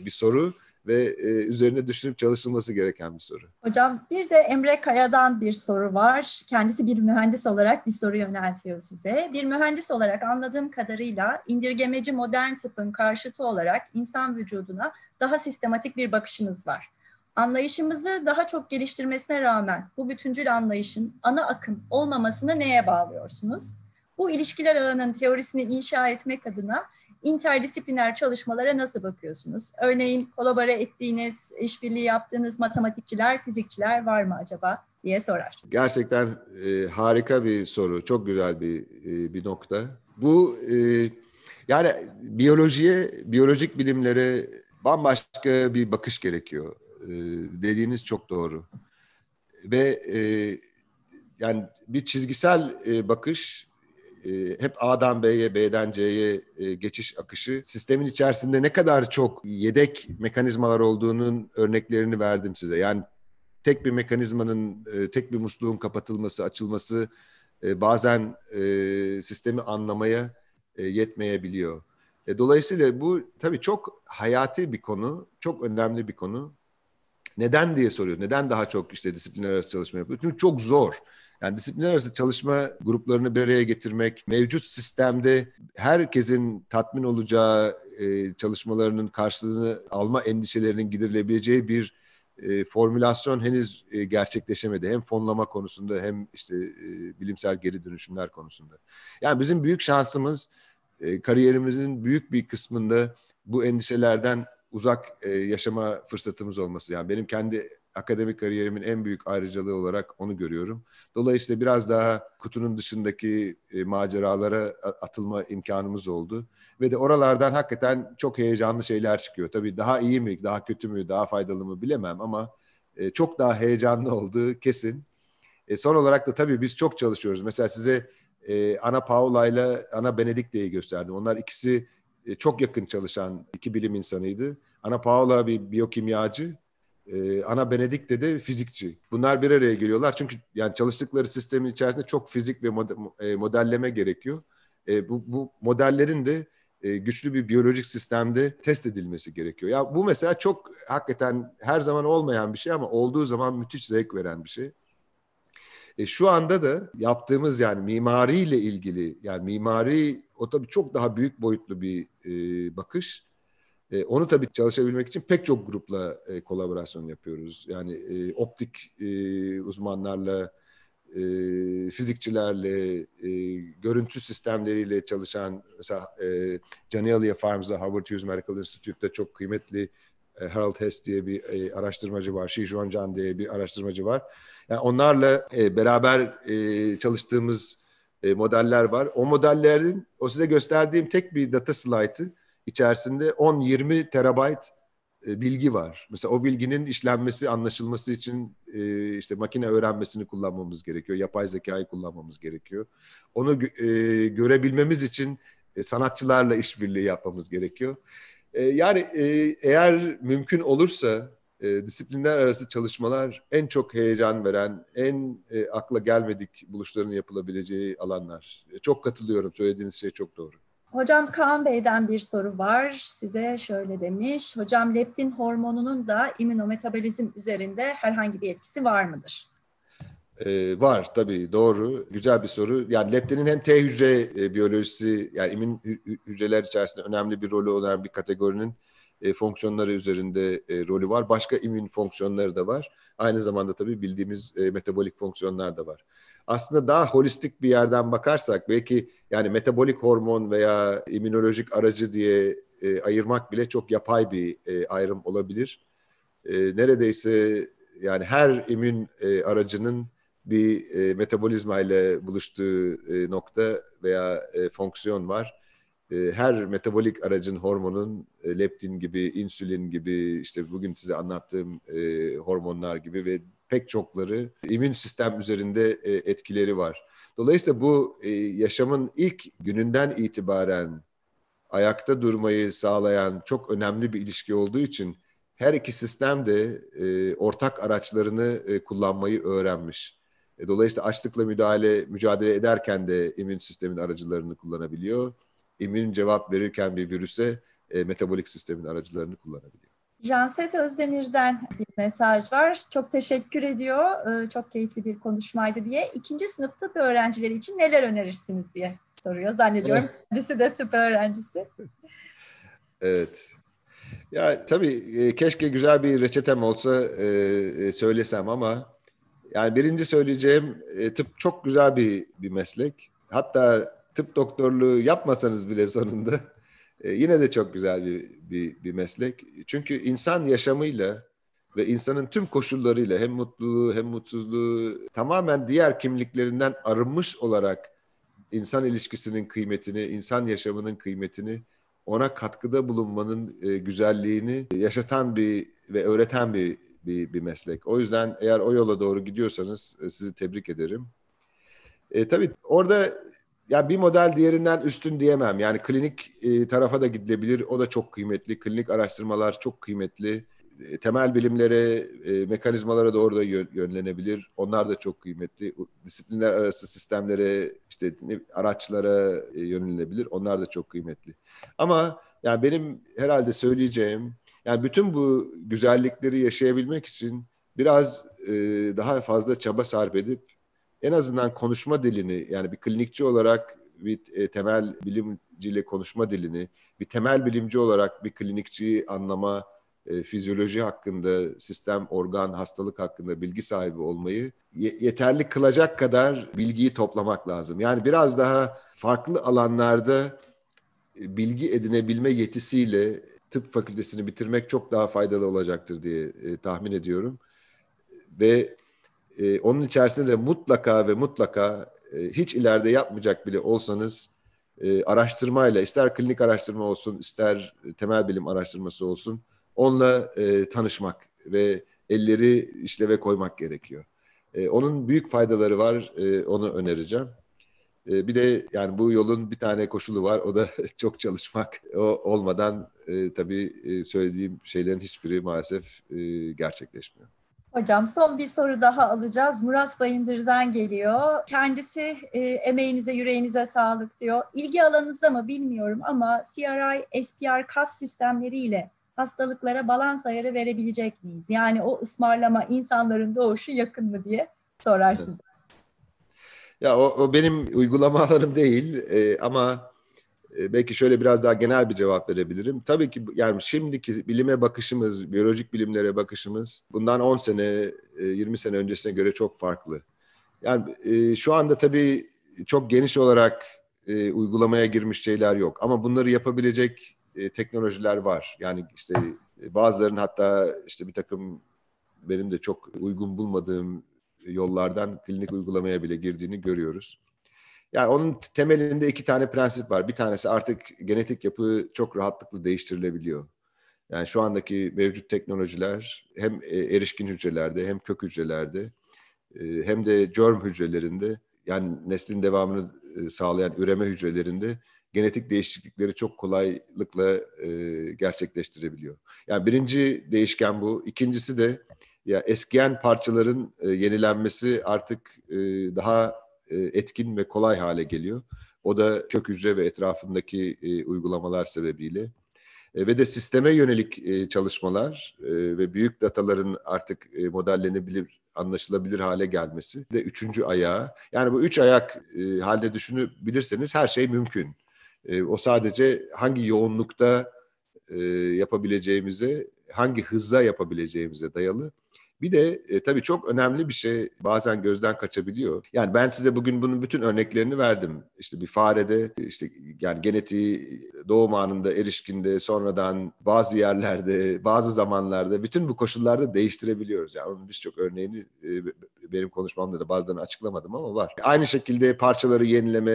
bir soru ve e, üzerine düşünüp çalışılması gereken bir soru. Hocam bir de Emre Kaya'dan bir soru var. Kendisi bir mühendis olarak bir soru yöneltiyor size. Bir mühendis olarak anladığım kadarıyla indirgemeci modern tıpın karşıtı olarak insan vücuduna daha sistematik bir bakışınız var. Anlayışımızı daha çok geliştirmesine rağmen bu bütüncül anlayışın ana akım olmamasını neye bağlıyorsunuz? Bu ilişkiler ağının teorisini inşa etmek adına interdisipliner çalışmalara nasıl bakıyorsunuz? Örneğin kolabora ettiğiniz, işbirliği yaptığınız matematikçiler, fizikçiler var mı acaba diye sorar. Gerçekten e, harika bir soru, çok güzel bir e, bir nokta. Bu e, yani biyolojiye, biyolojik bilimlere bambaşka bir bakış gerekiyor. E, dediğiniz çok doğru. Ve e, yani bir çizgisel e, bakış e, hep A'dan B'ye, B'den C'ye e, geçiş akışı sistemin içerisinde ne kadar çok yedek mekanizmalar olduğunun örneklerini verdim size. Yani tek bir mekanizmanın, e, tek bir musluğun kapatılması, açılması e, bazen e, sistemi anlamaya e, yetmeyebiliyor. E, dolayısıyla bu tabii çok hayati bir konu, çok önemli bir konu. Neden diye soruyoruz. Neden daha çok işte disiplinler arası çalışma yapıyoruz? Çünkü çok zor. Yani disiplinler arası çalışma gruplarını bir araya getirmek, mevcut sistemde herkesin tatmin olacağı e, çalışmalarının karşılığını alma endişelerinin giderilebileceği bir e, formülasyon henüz e, gerçekleşemedi. Hem fonlama konusunda hem işte e, bilimsel geri dönüşümler konusunda. Yani bizim büyük şansımız e, kariyerimizin büyük bir kısmında bu endişelerden uzak e, yaşama fırsatımız olması. Yani benim kendi akademik kariyerimin en büyük ayrıcalığı olarak onu görüyorum. Dolayısıyla biraz daha kutunun dışındaki e, maceralara atılma imkanımız oldu. Ve de oralardan hakikaten çok heyecanlı şeyler çıkıyor. Tabii daha iyi mi, daha kötü mü, daha faydalı mı bilemem ama e, çok daha heyecanlı olduğu kesin. E, son olarak da tabii biz çok çalışıyoruz. Mesela size e, Ana ile Ana Benedikte'yi gösterdim. Onlar ikisi e, çok yakın çalışan iki bilim insanıydı. Ana Paola bir biyokimyacı, e, Ana Benedikte de fizikçi. Bunlar bir araya geliyorlar çünkü yani çalıştıkları sistemin içerisinde çok fizik ve e, modelleme gerekiyor. bu, bu modellerin de güçlü bir biyolojik sistemde test edilmesi gerekiyor. Ya bu mesela çok hakikaten her zaman olmayan bir şey ama olduğu zaman müthiş zevk veren bir şey. E, şu anda da yaptığımız yani mimariyle ilgili yani mimari o tabii çok daha büyük boyutlu bir e, bakış. E, onu tabii çalışabilmek için pek çok grupla e, kolaborasyon yapıyoruz. Yani e, optik e, uzmanlarla, e, fizikçilerle, e, görüntü sistemleriyle çalışan mesela e, Canialia Farms'da Howard Hughes Medical Institute'da çok kıymetli e, Harold Hess diye bir e, araştırmacı var, Shi Zhuangzhan diye bir araştırmacı var. Yani onlarla e, beraber e, çalıştığımız e, modeller var. O modellerin o size gösterdiğim tek bir data slide'ı içerisinde 10-20 terabayt e, bilgi var. Mesela o bilginin işlenmesi, anlaşılması için e, işte makine öğrenmesini kullanmamız gerekiyor. Yapay zekayı kullanmamız gerekiyor. Onu e, görebilmemiz için e, sanatçılarla işbirliği yapmamız gerekiyor. E, yani e, eğer mümkün olursa e, disiplinler arası çalışmalar en çok heyecan veren, en e, akla gelmedik buluşların yapılabileceği alanlar. E, çok katılıyorum. Söylediğiniz şey çok doğru. Hocam Kaan Bey'den bir soru var. Size şöyle demiş. Hocam leptin hormonunun da immünometabolizm üzerinde herhangi bir etkisi var mıdır? Ee, var tabii doğru. Güzel bir soru. Yani leptinin hem T hücre e, biyolojisi yani immün hücreler içerisinde önemli bir rolü olan bir kategorinin e, fonksiyonları üzerinde e, rolü var. Başka immün fonksiyonları da var. Aynı zamanda tabii bildiğimiz e, metabolik fonksiyonlar da var. Aslında daha holistik bir yerden bakarsak belki yani metabolik hormon veya immünolojik aracı diye e, ayırmak bile çok yapay bir e, ayrım olabilir. E, neredeyse yani her immün e, aracının bir e, metabolizma ile buluştuğu e, nokta veya e, fonksiyon var e, her metabolik aracın hormonun e, leptin gibi, insülin gibi, işte bugün size anlattığım e, hormonlar gibi ve pek çokları immün sistem üzerinde etkileri var. Dolayısıyla bu yaşamın ilk gününden itibaren ayakta durmayı sağlayan çok önemli bir ilişki olduğu için her iki sistem de ortak araçlarını kullanmayı öğrenmiş. dolayısıyla açlıkla müdahale mücadele ederken de immün sistemin aracılarını kullanabiliyor immün cevap verirken bir virüse e, metabolik sistemin aracılarını kullanabiliyor. Janset Özdemir'den bir mesaj var. Çok teşekkür ediyor. Ee, çok keyifli bir konuşmaydı diye. İkinci sınıf tıp öğrencileri için neler önerirsiniz diye soruyor. Zannediyorum evet. de tıp öğrencisi. evet. Ya tabii e, keşke güzel bir reçetem olsa e, e, söylesem ama yani birinci söyleyeceğim e, tıp çok güzel bir bir meslek. Hatta tıp doktorluğu yapmasanız bile sonunda e, yine de çok güzel bir, bir, bir meslek. Çünkü insan yaşamıyla ve insanın tüm koşullarıyla hem mutluluğu hem mutsuzluğu tamamen diğer kimliklerinden arınmış olarak insan ilişkisinin kıymetini, insan yaşamının kıymetini, ona katkıda bulunmanın e, güzelliğini yaşatan bir ve öğreten bir, bir bir meslek. O yüzden eğer o yola doğru gidiyorsanız e, sizi tebrik ederim. E, tabii orada yani bir model diğerinden üstün diyemem. Yani klinik e, tarafa da gidilebilir. O da çok kıymetli. Klinik araştırmalar çok kıymetli. E, temel bilimlere, e, mekanizmalara doğru da yönlenebilir. Onlar da çok kıymetli. Disiplinler arası sistemlere, işte ne, araçlara e, yönlenebilir. Onlar da çok kıymetli. Ama yani benim herhalde söyleyeceğim, yani bütün bu güzellikleri yaşayabilmek için biraz e, daha fazla çaba sarf edip en azından konuşma dilini yani bir klinikçi olarak bir e, temel bilimciyle konuşma dilini, bir temel bilimci olarak bir klinikçiyi anlama, e, fizyoloji hakkında, sistem, organ, hastalık hakkında bilgi sahibi olmayı yeterli kılacak kadar bilgiyi toplamak lazım. Yani biraz daha farklı alanlarda e, bilgi edinebilme yetisiyle tıp fakültesini bitirmek çok daha faydalı olacaktır diye tahmin ediyorum. Ve e, onun içerisinde de mutlaka ve mutlaka e, hiç ileride yapmayacak bile olsanız e, araştırmayla ister klinik araştırma olsun ister temel bilim araştırması olsun onunla e, tanışmak ve elleri işleve koymak gerekiyor. E, onun büyük faydaları var e, onu önereceğim. E, bir de yani bu yolun bir tane koşulu var o da çok çalışmak. O olmadan e, tabii e, söylediğim şeylerin hiçbiri maalesef e, gerçekleşmiyor. Hocam son bir soru daha alacağız. Murat Bayındır'dan geliyor. Kendisi e, emeğinize, yüreğinize sağlık diyor. İlgi alanınızda mı bilmiyorum ama CRI, SPR kas sistemleriyle hastalıklara balans ayarı verebilecek miyiz? Yani o ısmarlama insanların doğuşu yakın mı diye sorarsınız. Evet. Ya o, o benim uygulamalarım değil e, ama ee, belki şöyle biraz daha genel bir cevap verebilirim. Tabii ki yani şimdiki bilime bakışımız, biyolojik bilimlere bakışımız bundan 10 sene, 20 e, sene öncesine göre çok farklı. Yani e, şu anda tabii çok geniş olarak e, uygulamaya girmiş şeyler yok ama bunları yapabilecek teknolojiler var. Yani işte bazıların hatta işte bir takım benim de çok uygun bulmadığım yollardan klinik uygulamaya bile girdiğini görüyoruz. Yani onun temelinde iki tane prensip var. Bir tanesi artık genetik yapı çok rahatlıkla değiştirilebiliyor. Yani şu andaki mevcut teknolojiler hem e, erişkin hücrelerde hem kök hücrelerde e, hem de germ hücrelerinde yani neslin devamını e, sağlayan üreme hücrelerinde genetik değişiklikleri çok kolaylıkla gerçekleştirebiliyor. Yani birinci değişken bu. İkincisi de ya eskiyen parçaların yenilenmesi artık daha e, etkin ve kolay hale geliyor. O da kök hücre ve etrafındaki e, uygulamalar sebebiyle e, ve de sisteme yönelik çalışmalar ve büyük dataların artık modellenebilir, anlaşılabilir hale gelmesi ve üçüncü ayağı. Yani bu üç ayak halde düşünebilirseniz her şey mümkün. O sadece hangi yoğunlukta yapabileceğimize, hangi hızla yapabileceğimize dayalı. Bir de e, tabii çok önemli bir şey bazen gözden kaçabiliyor. Yani ben size bugün bunun bütün örneklerini verdim. İşte bir farede işte yani genetiği doğum anında erişkinde sonradan bazı yerlerde bazı zamanlarda bütün bu koşullarda değiştirebiliyoruz. Yani onun birçok örneğini e, benim konuşmamda da bazılarını açıklamadım ama var. Aynı şekilde parçaları yenileme,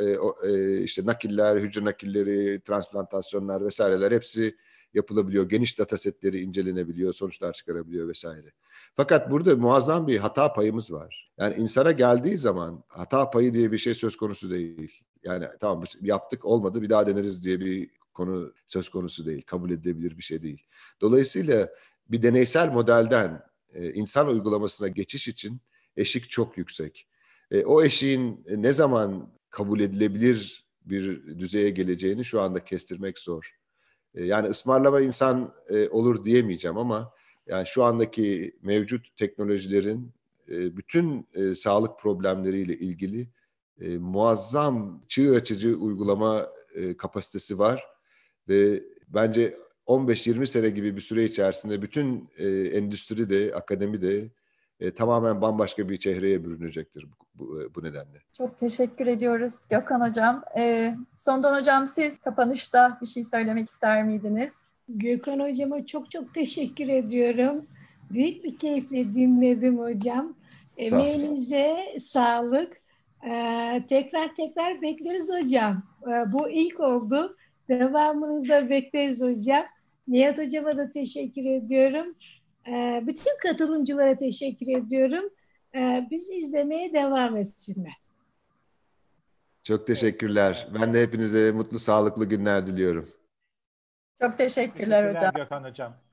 e, e, işte nakiller, hücre nakilleri, transplantasyonlar vesaireler hepsi yapılabiliyor. Geniş datasetleri incelenebiliyor, sonuçlar çıkarabiliyor vesaire. Fakat burada muazzam bir hata payımız var. Yani insana geldiği zaman hata payı diye bir şey söz konusu değil. Yani tamam yaptık olmadı bir daha deneriz diye bir konu söz konusu değil. Kabul edilebilir bir şey değil. Dolayısıyla bir deneysel modelden e, insan uygulamasına geçiş için eşik çok yüksek. E, o eşiğin e, ne zaman kabul edilebilir bir düzeye geleceğini şu anda kestirmek zor. E, yani ısmarlama insan e, olur diyemeyeceğim ama yani şu andaki mevcut teknolojilerin e, bütün sağlık problemleriyle ilgili muazzam çığır açıcı uygulama kapasitesi var ve bence 15-20 sene gibi bir süre içerisinde bütün endüstri de, akademi de e, tamamen bambaşka bir çehreye bürünecektir bu, bu, e, bu nedenle. Çok teşekkür ediyoruz Gökhan Hocam. E, Sondan Hocam siz kapanışta bir şey söylemek ister miydiniz? Gökhan Hocama çok çok teşekkür ediyorum. Büyük bir keyifle dinledim hocam. Emeğinize sağ sağlık. Ee, tekrar tekrar bekleriz hocam. Ee, bu ilk oldu. Devamınızda bekleriz hocam. Nihat hocama da teşekkür ediyorum. Ee, bütün katılımcılara teşekkür ediyorum. Ee, biz izlemeye devam etsinler. Çok teşekkürler. Ben de hepinize mutlu, sağlıklı günler diliyorum. Çok teşekkürler, teşekkürler hocam. Gökhan hocam.